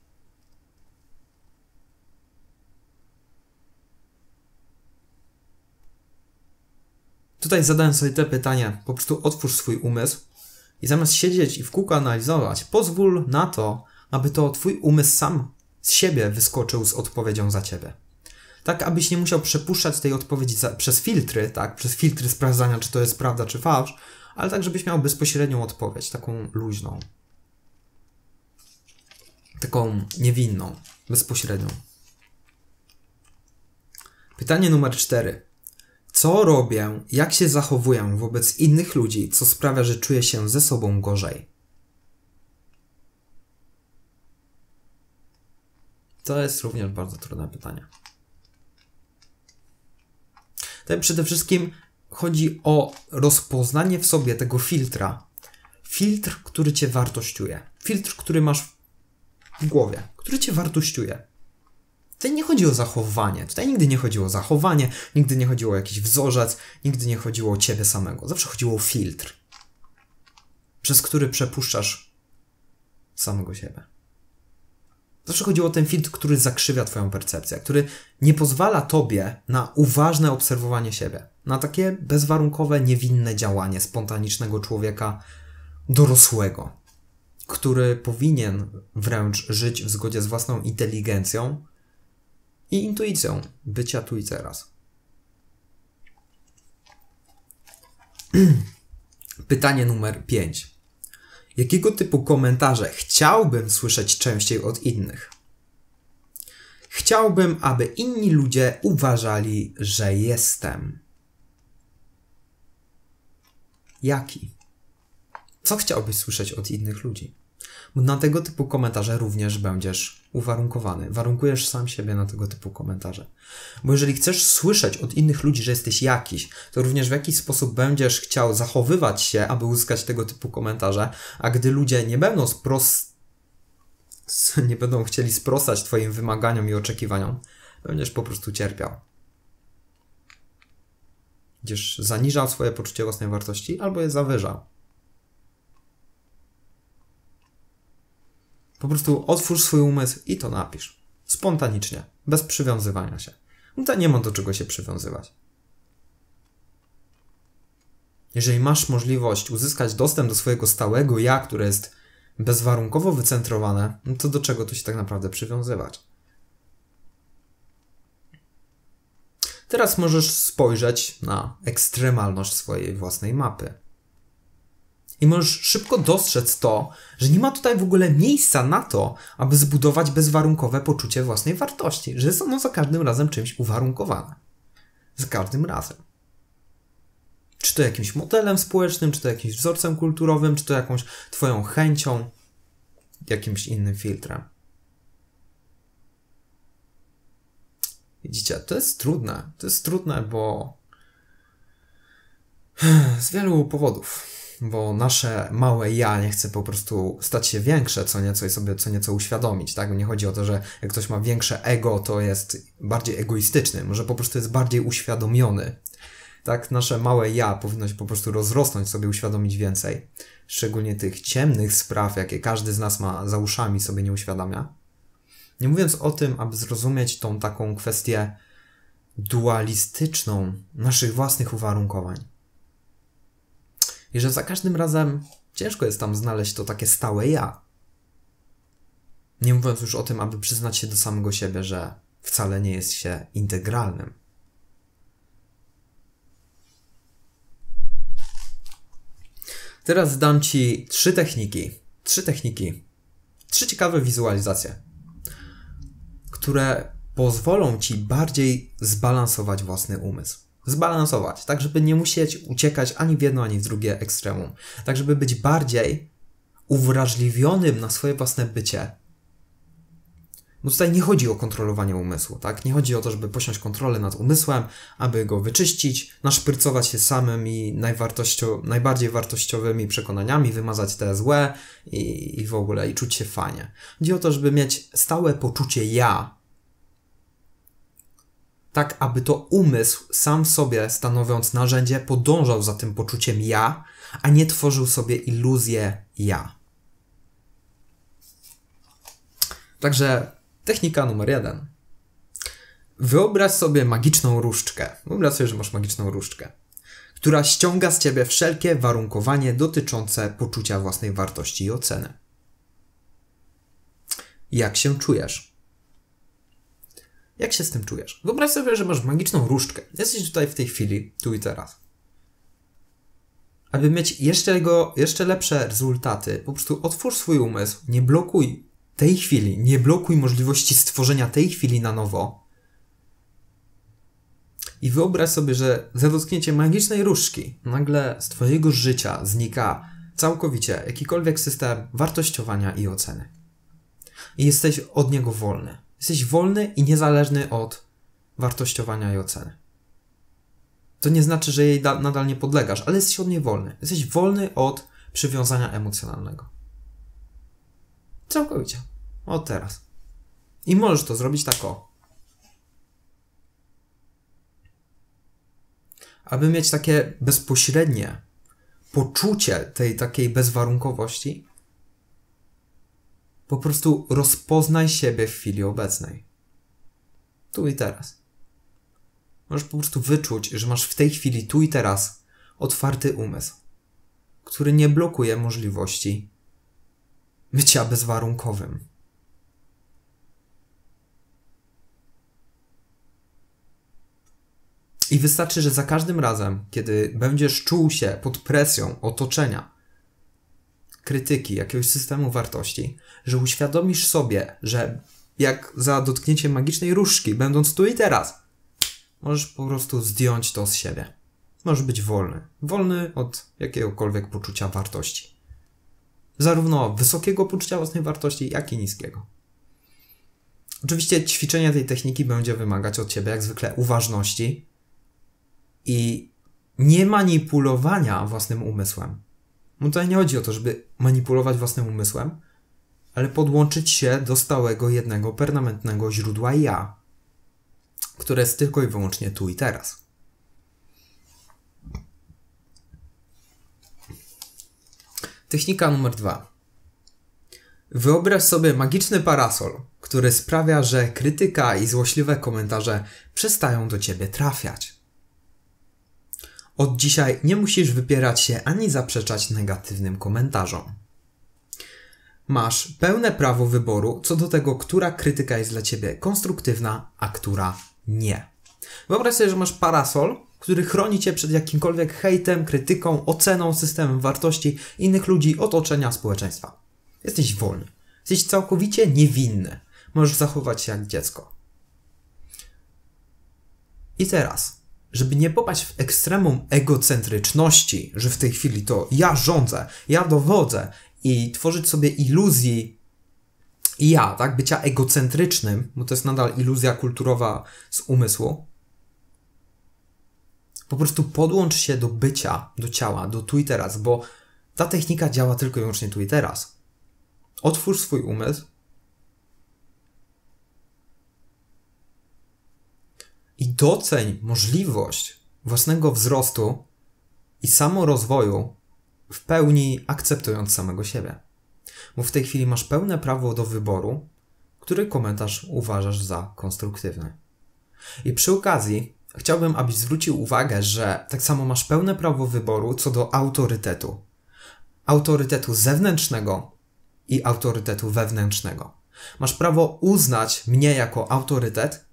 Tutaj zadając sobie te pytania. Po prostu otwórz swój umysł i zamiast siedzieć i w kółko analizować, pozwól na to, aby to twój umysł sam z siebie wyskoczył z odpowiedzią za ciebie. Tak, abyś nie musiał przepuszczać tej odpowiedzi za, przez filtry, tak, przez filtry sprawdzania, czy to jest prawda, czy fałsz, ale tak, żebyś miał bezpośrednią odpowiedź, taką luźną. Taką niewinną, bezpośrednią. Pytanie numer cztery co robię, jak się zachowuję wobec innych ludzi, co sprawia, że czuję się ze sobą gorzej. To jest również bardzo trudne pytanie. Tutaj przede wszystkim chodzi o rozpoznanie w sobie tego filtra. Filtr, który cię wartościuje. Filtr, który masz w głowie, który cię wartościuje. Tutaj nie chodzi o zachowanie. Tutaj nigdy nie chodziło o zachowanie, nigdy nie chodziło o jakiś wzorzec, nigdy nie chodziło o ciebie samego. Zawsze chodziło o filtr, przez który przepuszczasz samego siebie. Zawsze chodziło o ten filtr, który zakrzywia Twoją percepcję, który nie pozwala Tobie na uważne obserwowanie siebie, na takie bezwarunkowe, niewinne działanie spontanicznego człowieka dorosłego, który powinien wręcz żyć w zgodzie z własną inteligencją i intuicją bycia tu i teraz. Pytanie numer 5. Jakiego typu komentarze chciałbym słyszeć częściej od innych? Chciałbym, aby inni ludzie uważali, że jestem. Jaki? Co chciałbyś słyszeć od innych ludzi? Bo na tego typu komentarze również będziesz uwarunkowany. Warunkujesz sam siebie na tego typu komentarze. Bo jeżeli chcesz słyszeć od innych ludzi, że jesteś jakiś, to również w jakiś sposób będziesz chciał zachowywać się, aby uzyskać tego typu komentarze, a gdy ludzie nie będą sprost nie będą chcieli sprostać Twoim wymaganiom i oczekiwaniom, będziesz po prostu cierpiał. Będziesz zaniżał swoje poczucie własnej wartości albo je zawyżał. Po prostu otwórz swój umysł i to napisz. Spontanicznie, bez przywiązywania się. No to nie ma do czego się przywiązywać. Jeżeli masz możliwość uzyskać dostęp do swojego stałego ja, które jest bezwarunkowo wycentrowane, no to do czego tu się tak naprawdę przywiązywać? Teraz możesz spojrzeć na ekstremalność swojej własnej mapy. I możesz szybko dostrzec to, że nie ma tutaj w ogóle miejsca na to, aby zbudować bezwarunkowe poczucie własnej wartości, że jest ono za każdym razem czymś uwarunkowane. Za każdym razem. Czy to jakimś modelem społecznym, czy to jakimś wzorcem kulturowym, czy to jakąś Twoją chęcią, jakimś innym filtrem. Widzicie, to jest trudne. To jest trudne, bo z wielu powodów bo nasze małe ja nie chce po prostu stać się większe, co nieco i sobie co nieco uświadomić, tak? Bo nie chodzi o to, że jak ktoś ma większe ego, to jest bardziej egoistyczny, może po prostu jest bardziej uświadomiony. Tak, nasze małe ja powinno się po prostu rozrosnąć, sobie uświadomić więcej. Szczególnie tych ciemnych spraw, jakie każdy z nas ma za uszami, sobie nie uświadamia. Nie mówiąc o tym, aby zrozumieć tą taką kwestię dualistyczną naszych własnych uwarunkowań i że za każdym razem ciężko jest tam znaleźć to takie stałe ja. Nie mówiąc już o tym, aby przyznać się do samego siebie, że wcale nie jest się integralnym. Teraz dam Ci trzy techniki. Trzy techniki. Trzy ciekawe wizualizacje, które pozwolą Ci bardziej zbalansować własny umysł zbalansować, tak żeby nie musieć uciekać ani w jedno, ani w drugie ekstremum, tak żeby być bardziej uwrażliwionym na swoje własne bycie. Bo tutaj nie chodzi o kontrolowanie umysłu, tak? Nie chodzi o to, żeby posiąść kontrolę nad umysłem, aby go wyczyścić, naszprycować się samymi najwartościo- najbardziej wartościowymi przekonaniami, wymazać te złe i, i w ogóle, i czuć się fajnie. Chodzi o to, żeby mieć stałe poczucie ja, tak aby to umysł sam w sobie, stanowiąc narzędzie, podążał za tym poczuciem ja, a nie tworzył sobie iluzję ja. Także technika numer jeden. Wyobraź sobie magiczną różdżkę. Wyobraź sobie, że masz magiczną różdżkę, która ściąga z ciebie wszelkie warunkowanie dotyczące poczucia własnej wartości i oceny. Jak się czujesz? Jak się z tym czujesz? Wyobraź sobie, że masz magiczną różdżkę. Jesteś tutaj w tej chwili, tu i teraz. Aby mieć jeszcze, jeszcze lepsze rezultaty, po prostu otwórz swój umysł, nie blokuj tej chwili, nie blokuj możliwości stworzenia tej chwili na nowo. I wyobraź sobie, że za dotknięcie magicznej różdżki nagle z Twojego życia znika całkowicie jakikolwiek system wartościowania i oceny. I jesteś od niego wolny. Jesteś wolny i niezależny od wartościowania i oceny. To nie znaczy, że jej nadal nie podlegasz, ale jesteś od niej wolny. Jesteś wolny od przywiązania emocjonalnego. Całkowicie. Od teraz. I możesz to zrobić tak o. Aby mieć takie bezpośrednie poczucie tej takiej bezwarunkowości, po prostu rozpoznaj siebie w chwili obecnej. Tu i teraz. Możesz po prostu wyczuć, że masz w tej chwili, tu i teraz, otwarty umysł, który nie blokuje możliwości bycia bezwarunkowym. I wystarczy, że za każdym razem, kiedy będziesz czuł się pod presją otoczenia, krytyki, jakiegoś systemu wartości, że uświadomisz sobie, że jak za dotknięciem magicznej różdżki, będąc tu i teraz, możesz po prostu zdjąć to z siebie. Możesz być wolny. Wolny od jakiegokolwiek poczucia wartości. Zarówno wysokiego poczucia własnej wartości, jak i niskiego. Oczywiście ćwiczenie tej techniki będzie wymagać od ciebie, jak zwykle, uważności i nie manipulowania własnym umysłem. No tutaj nie chodzi o to, żeby manipulować własnym umysłem, ale podłączyć się do stałego, jednego, permanentnego źródła ja, które jest tylko i wyłącznie tu i teraz. Technika numer dwa. Wyobraź sobie magiczny parasol, który sprawia, że krytyka i złośliwe komentarze przestają do ciebie trafiać. Od dzisiaj nie musisz wypierać się ani zaprzeczać negatywnym komentarzom. Masz pełne prawo wyboru co do tego, która krytyka jest dla ciebie konstruktywna, a która nie. Wyobraź sobie, że masz parasol, który chroni cię przed jakimkolwiek hejtem, krytyką, oceną, systemem wartości innych ludzi, otoczenia, społeczeństwa. Jesteś wolny. Jesteś całkowicie niewinny. Możesz zachować się jak dziecko. I teraz żeby nie popaść w ekstremum egocentryczności, że w tej chwili to ja rządzę, ja dowodzę i tworzyć sobie iluzji ja, tak, bycia egocentrycznym, bo to jest nadal iluzja kulturowa z umysłu. Po prostu podłącz się do bycia, do ciała, do tu i teraz, bo ta technika działa tylko i wyłącznie tu i teraz. Otwórz swój umysł, i doceń możliwość własnego wzrostu i samorozwoju w pełni akceptując samego siebie. Bo w tej chwili masz pełne prawo do wyboru, który komentarz uważasz za konstruktywny. I przy okazji chciałbym, abyś zwrócił uwagę, że tak samo masz pełne prawo wyboru co do autorytetu. Autorytetu zewnętrznego i autorytetu wewnętrznego. Masz prawo uznać mnie jako autorytet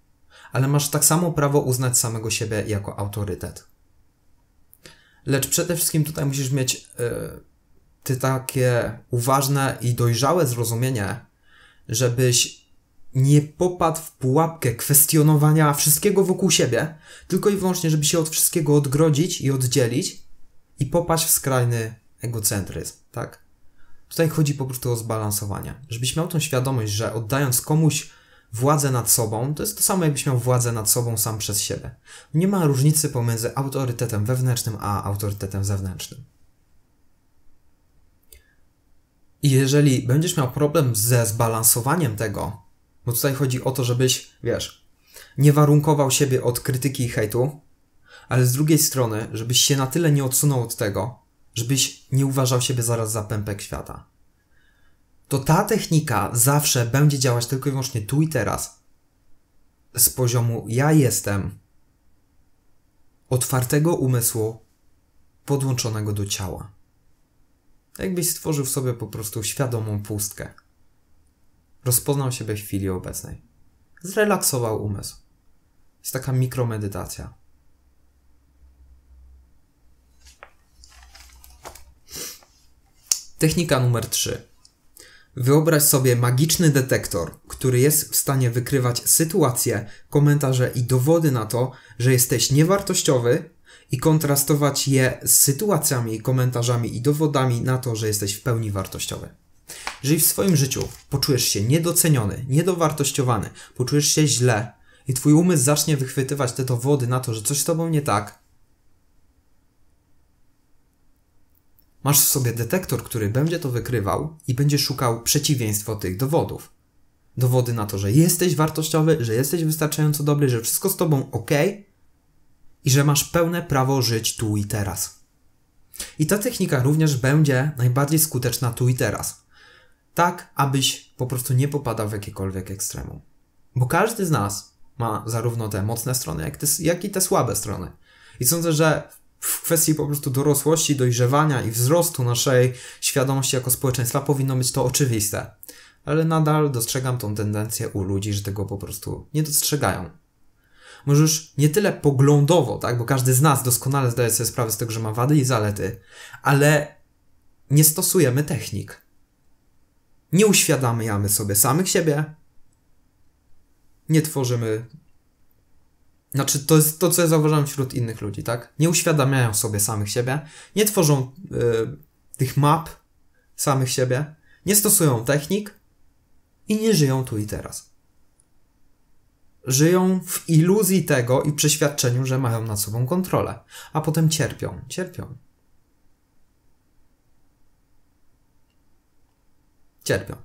ale masz tak samo prawo uznać samego siebie jako autorytet. Lecz przede wszystkim tutaj musisz mieć yy, ty takie uważne i dojrzałe zrozumienie, żebyś nie popadł w pułapkę kwestionowania wszystkiego wokół siebie, tylko i wyłącznie, żeby się od wszystkiego odgrodzić i oddzielić i popaść w skrajny egocentryzm, tak? Tutaj chodzi po prostu o zbalansowanie. Żebyś miał tą świadomość, że oddając komuś władzę nad sobą, to jest to samo, jakbyś miał władzę nad sobą sam przez siebie. Nie ma różnicy pomiędzy autorytetem wewnętrznym a autorytetem zewnętrznym. I jeżeli będziesz miał problem ze zbalansowaniem tego, bo tutaj chodzi o to, żebyś, wiesz, nie warunkował siebie od krytyki i hejtu, ale z drugiej strony, żebyś się na tyle nie odsunął od tego, żebyś nie uważał siebie zaraz za pępek świata to ta technika zawsze będzie działać tylko i wyłącznie tu i teraz. Z poziomu ja jestem otwartego umysłu podłączonego do ciała. Jakbyś stworzył sobie po prostu świadomą pustkę. Rozpoznał siebie w chwili obecnej. Zrelaksował umysł. Jest taka mikromedytacja. Technika numer 3. Wyobraź sobie magiczny detektor, który jest w stanie wykrywać sytuacje, komentarze i dowody na to, że jesteś niewartościowy i kontrastować je z sytuacjami, komentarzami i dowodami na to, że jesteś w pełni wartościowy. Jeżeli w swoim życiu poczujesz się niedoceniony, niedowartościowany, poczujesz się źle i twój umysł zacznie wychwytywać te dowody na to, że coś z tobą nie tak, Masz w sobie detektor, który będzie to wykrywał i będzie szukał przeciwieństwo tych dowodów. Dowody na to, że jesteś wartościowy, że jesteś wystarczająco dobry, że wszystko z tobą ok i że masz pełne prawo żyć tu i teraz. I ta technika również będzie najbardziej skuteczna tu i teraz. Tak, abyś po prostu nie popadał w jakiekolwiek ekstremum. Bo każdy z nas ma zarówno te mocne strony, jak, te, jak i te słabe strony. I sądzę, że w kwestii po prostu dorosłości, dojrzewania i wzrostu naszej świadomości jako społeczeństwa powinno być to oczywiste. Ale nadal dostrzegam tą tendencję u ludzi, że tego po prostu nie dostrzegają. Może już nie tyle poglądowo, tak, bo każdy z nas doskonale zdaje sobie sprawę z tego, że ma wady i zalety, ale nie stosujemy technik. Nie uświadamiamy sobie samych siebie, nie tworzymy znaczy, to jest to, co ja zauważam wśród innych ludzi, tak? Nie uświadamiają sobie samych siebie, nie tworzą yy, tych map samych siebie, nie stosują technik i nie żyją tu i teraz. Żyją w iluzji tego i przeświadczeniu, że mają nad sobą kontrolę, a potem cierpią, cierpią. Cierpią.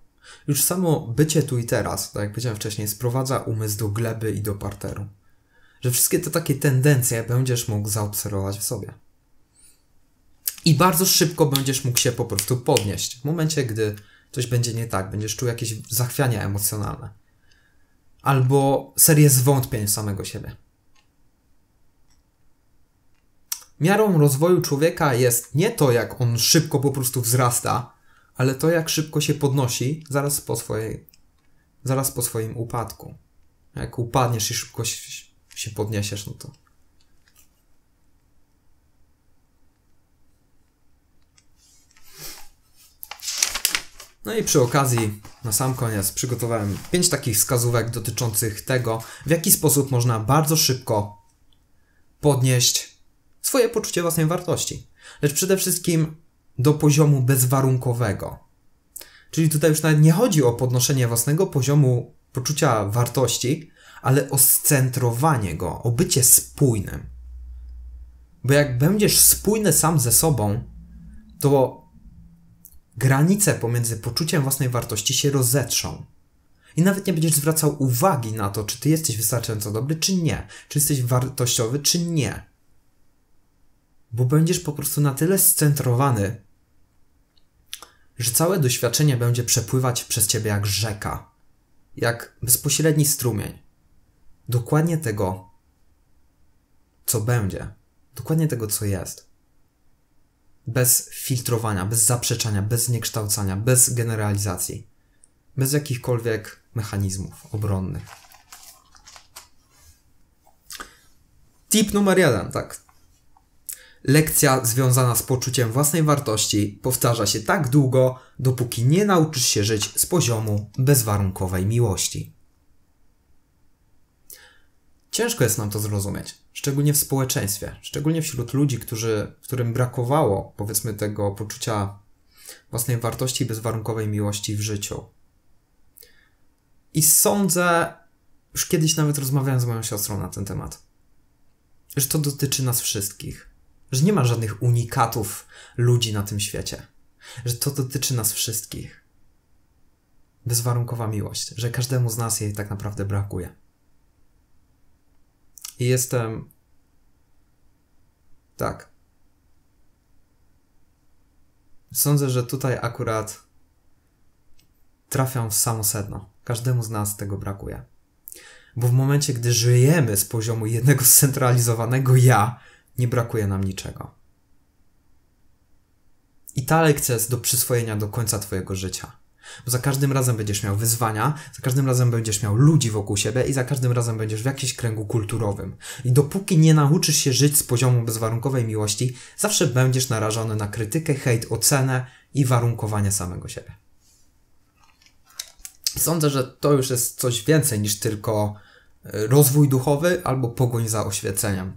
Już samo bycie tu i teraz, tak jak powiedziałem wcześniej, sprowadza umysł do gleby i do parteru że wszystkie te takie tendencje będziesz mógł zaobserwować w sobie. I bardzo szybko będziesz mógł się po prostu podnieść. W momencie, gdy coś będzie nie tak, będziesz czuł jakieś zachwiania emocjonalne. Albo serię zwątpień w samego siebie. Miarą rozwoju człowieka jest nie to, jak on szybko po prostu wzrasta, ale to, jak szybko się podnosi zaraz po swojej, zaraz po swoim upadku. Jak upadniesz i szybko się podniesiesz, no to. No i przy okazji, na sam koniec, przygotowałem pięć takich wskazówek dotyczących tego, w jaki sposób można bardzo szybko podnieść swoje poczucie własnej wartości. Lecz przede wszystkim do poziomu bezwarunkowego. Czyli tutaj już nawet nie chodzi o podnoszenie własnego poziomu poczucia wartości, ale o scentrowanie go, o bycie spójnym. Bo jak będziesz spójny sam ze sobą, to granice pomiędzy poczuciem własnej wartości się rozetrzą. I nawet nie będziesz zwracał uwagi na to, czy ty jesteś wystarczająco dobry, czy nie, czy jesteś wartościowy, czy nie. Bo będziesz po prostu na tyle scentrowany, że całe doświadczenie będzie przepływać przez ciebie jak rzeka, jak bezpośredni strumień dokładnie tego, co będzie, dokładnie tego, co jest. Bez filtrowania, bez zaprzeczania, bez zniekształcania, bez generalizacji, bez jakichkolwiek mechanizmów obronnych. Tip numer jeden, tak. Lekcja związana z poczuciem własnej wartości powtarza się tak długo, dopóki nie nauczysz się żyć z poziomu bezwarunkowej miłości. Ciężko jest nam to zrozumieć, szczególnie w społeczeństwie, szczególnie wśród ludzi, którzy, którym brakowało, powiedzmy, tego poczucia własnej wartości i bezwarunkowej miłości w życiu. I sądzę, już kiedyś nawet rozmawiałem z moją siostrą na ten temat, że to dotyczy nas wszystkich, że nie ma żadnych unikatów ludzi na tym świecie, że to dotyczy nas wszystkich. Bezwarunkowa miłość, że każdemu z nas jej tak naprawdę brakuje. I jestem. Tak. Sądzę, że tutaj akurat trafią w samo sedno. Każdemu z nas tego brakuje. Bo w momencie, gdy żyjemy z poziomu jednego scentralizowanego ja, nie brakuje nam niczego. I ta lekcja jest do przyswojenia do końca Twojego życia. Bo za każdym razem będziesz miał wyzwania, za każdym razem będziesz miał ludzi wokół siebie i za każdym razem będziesz w jakimś kręgu kulturowym. I dopóki nie nauczysz się żyć z poziomu bezwarunkowej miłości, zawsze będziesz narażony na krytykę, hejt, ocenę i warunkowanie samego siebie. Sądzę, że to już jest coś więcej niż tylko e, rozwój duchowy albo pogoń za oświeceniem.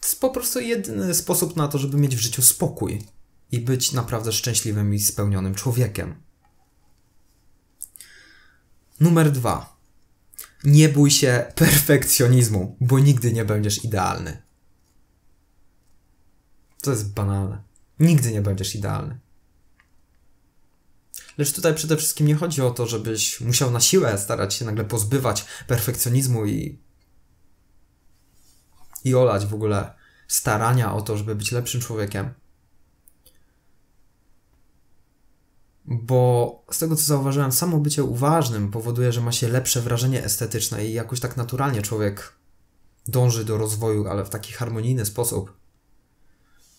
To jest po prostu jedyny sposób na to, żeby mieć w życiu spokój i być naprawdę szczęśliwym i spełnionym człowiekiem. Numer dwa. Nie bój się perfekcjonizmu, bo nigdy nie będziesz idealny. To jest banalne. Nigdy nie będziesz idealny. Lecz tutaj przede wszystkim nie chodzi o to, żebyś musiał na siłę starać się nagle pozbywać perfekcjonizmu i. i olać w ogóle starania o to, żeby być lepszym człowiekiem. bo z tego co zauważyłem, samo bycie uważnym powoduje, że ma się lepsze wrażenie estetyczne i jakoś tak naturalnie człowiek dąży do rozwoju, ale w taki harmonijny sposób.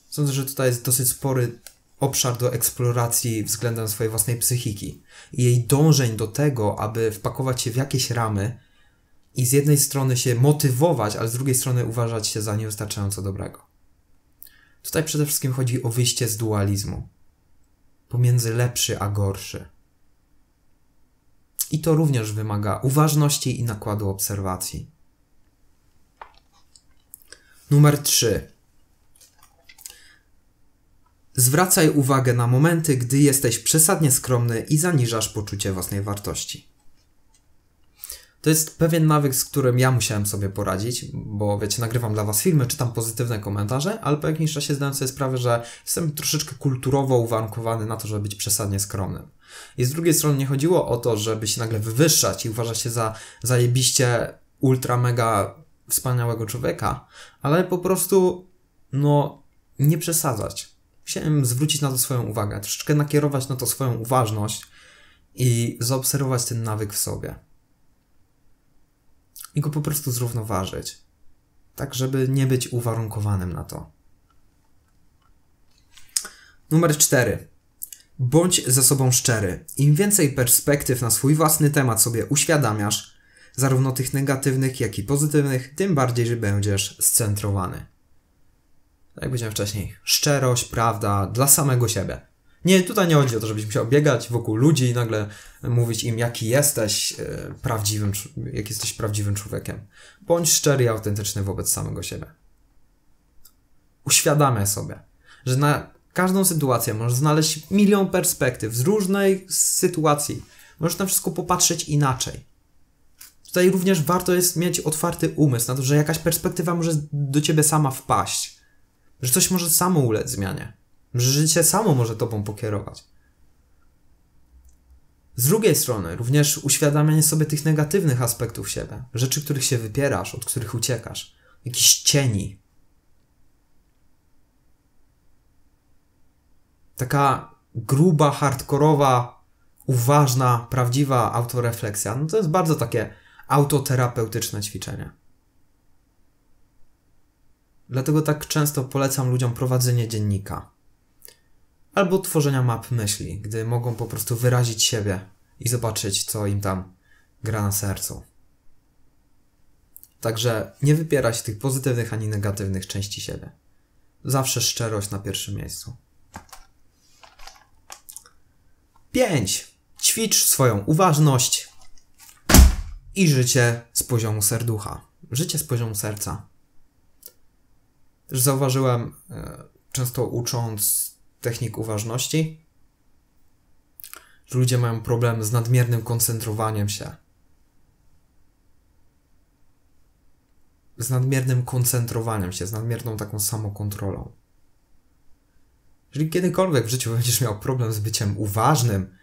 Sądzę, że tutaj jest dosyć spory obszar do eksploracji względem swojej własnej psychiki i jej dążeń do tego, aby wpakować się w jakieś ramy i z jednej strony się motywować, ale z drugiej strony uważać się za niewystarczająco dobrego. Tutaj przede wszystkim chodzi o wyjście z dualizmu pomiędzy lepszy a gorszy. I to również wymaga uważności i nakładu obserwacji. Numer 3. Zwracaj uwagę na momenty, gdy jesteś przesadnie skromny i zaniżasz poczucie własnej wartości. To jest pewien nawyk, z którym ja musiałem sobie poradzić, bo wiecie, nagrywam dla Was filmy, czytam pozytywne komentarze, ale po jakimś czasie zdałem sobie sprawę, że jestem troszeczkę kulturowo uwarunkowany na to, żeby być przesadnie skromnym. I z drugiej strony nie chodziło o to, żeby się nagle wywyższać i uważać się za zajebiście ultra mega wspaniałego człowieka, ale po prostu no nie przesadzać. Musiałem zwrócić na to swoją uwagę, troszeczkę nakierować na to swoją uważność i zaobserwować ten nawyk w sobie i go po prostu zrównoważyć, tak żeby nie być uwarunkowanym na to. Numer 4. Bądź ze sobą szczery. Im więcej perspektyw na swój własny temat sobie uświadamiasz, zarówno tych negatywnych, jak i pozytywnych, tym bardziej będziesz scentrowany. Tak jak powiedziałem wcześniej, szczerość, prawda dla samego siebie. Nie, tutaj nie chodzi o to, żebyś musiał biegać wokół ludzi i nagle mówić im, jaki jesteś e, prawdziwym, jak jesteś prawdziwym człowiekiem. Bądź szczery i autentyczny wobec samego siebie. Uświadamiaj sobie, że na każdą sytuację możesz znaleźć milion perspektyw z różnej sytuacji. Możesz na wszystko popatrzeć inaczej. Tutaj również warto jest mieć otwarty umysł na to, że jakaś perspektywa może do ciebie sama wpaść. Że coś może samo ulec zmianie. Życie samo może tobą pokierować. Z drugiej strony, również uświadamianie sobie tych negatywnych aspektów siebie, rzeczy, których się wypierasz, od których uciekasz, jakichś cieni. Taka gruba, hardkorowa, uważna, prawdziwa autorefleksja, no to jest bardzo takie autoterapeutyczne ćwiczenie. Dlatego tak często polecam ludziom prowadzenie dziennika albo tworzenia map myśli, gdy mogą po prostu wyrazić siebie i zobaczyć, co im tam gra na sercu. Także nie wypierać tych pozytywnych ani negatywnych części siebie. Zawsze szczerość na pierwszym miejscu. 5. Ćwicz swoją uważność i życie z poziomu serducha. Życie z poziomu serca. Też zauważyłem, e, często ucząc technik uważności, że ludzie mają problem z nadmiernym koncentrowaniem się. Z nadmiernym koncentrowaniem się, z nadmierną taką samokontrolą. Jeżeli kiedykolwiek w życiu będziesz miał problem z byciem uważnym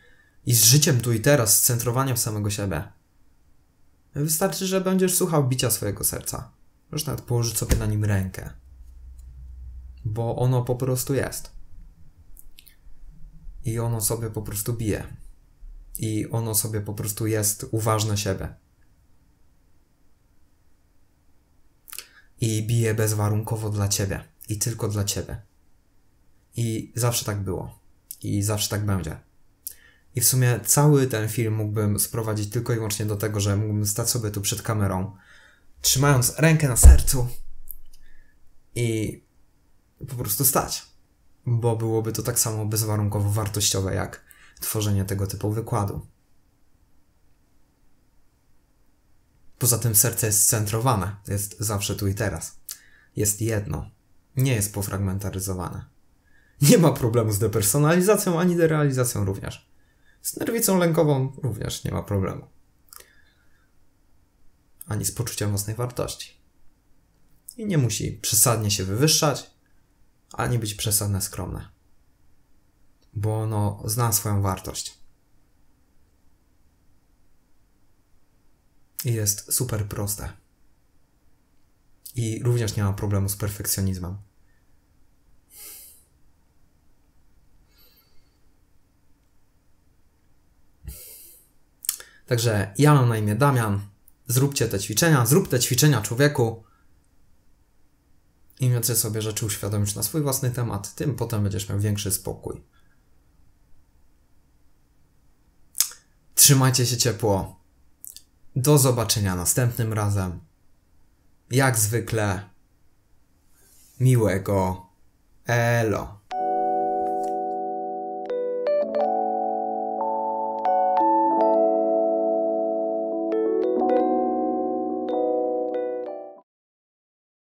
i z życiem tu i teraz, z centrowaniem samego siebie, wystarczy, że będziesz słuchał bicia swojego serca. Możesz nawet położyć sobie na nim rękę, bo ono po prostu jest i ono sobie po prostu bije. I ono sobie po prostu jest uważne siebie. I bije bezwarunkowo dla ciebie. I tylko dla ciebie. I zawsze tak było. I zawsze tak będzie. I w sumie cały ten film mógłbym sprowadzić tylko i wyłącznie do tego, że mógłbym stać sobie tu przed kamerą, trzymając rękę na sercu i po prostu stać bo byłoby to tak samo bezwarunkowo wartościowe jak tworzenie tego typu wykładu. Poza tym serce jest centrowane, jest zawsze tu i teraz. Jest jedno. Nie jest pofragmentaryzowane. Nie ma problemu z depersonalizacją ani derealizacją również. Z nerwicą lękową również nie ma problemu. Ani z poczuciem własnej wartości. I nie musi przesadnie się wywyższać, ani być przesadne skromne. Bo ono zna swoją wartość. I jest super proste. I również nie ma problemu z perfekcjonizmem. Także ja mam na imię Damian. Zróbcie te ćwiczenia, zrób te ćwiczenia człowieku. Im więcej sobie rzeczy uświadomisz na swój własny temat, tym potem będziesz miał większy spokój. Trzymajcie się ciepło. Do zobaczenia następnym razem. Jak zwykle, miłego elo.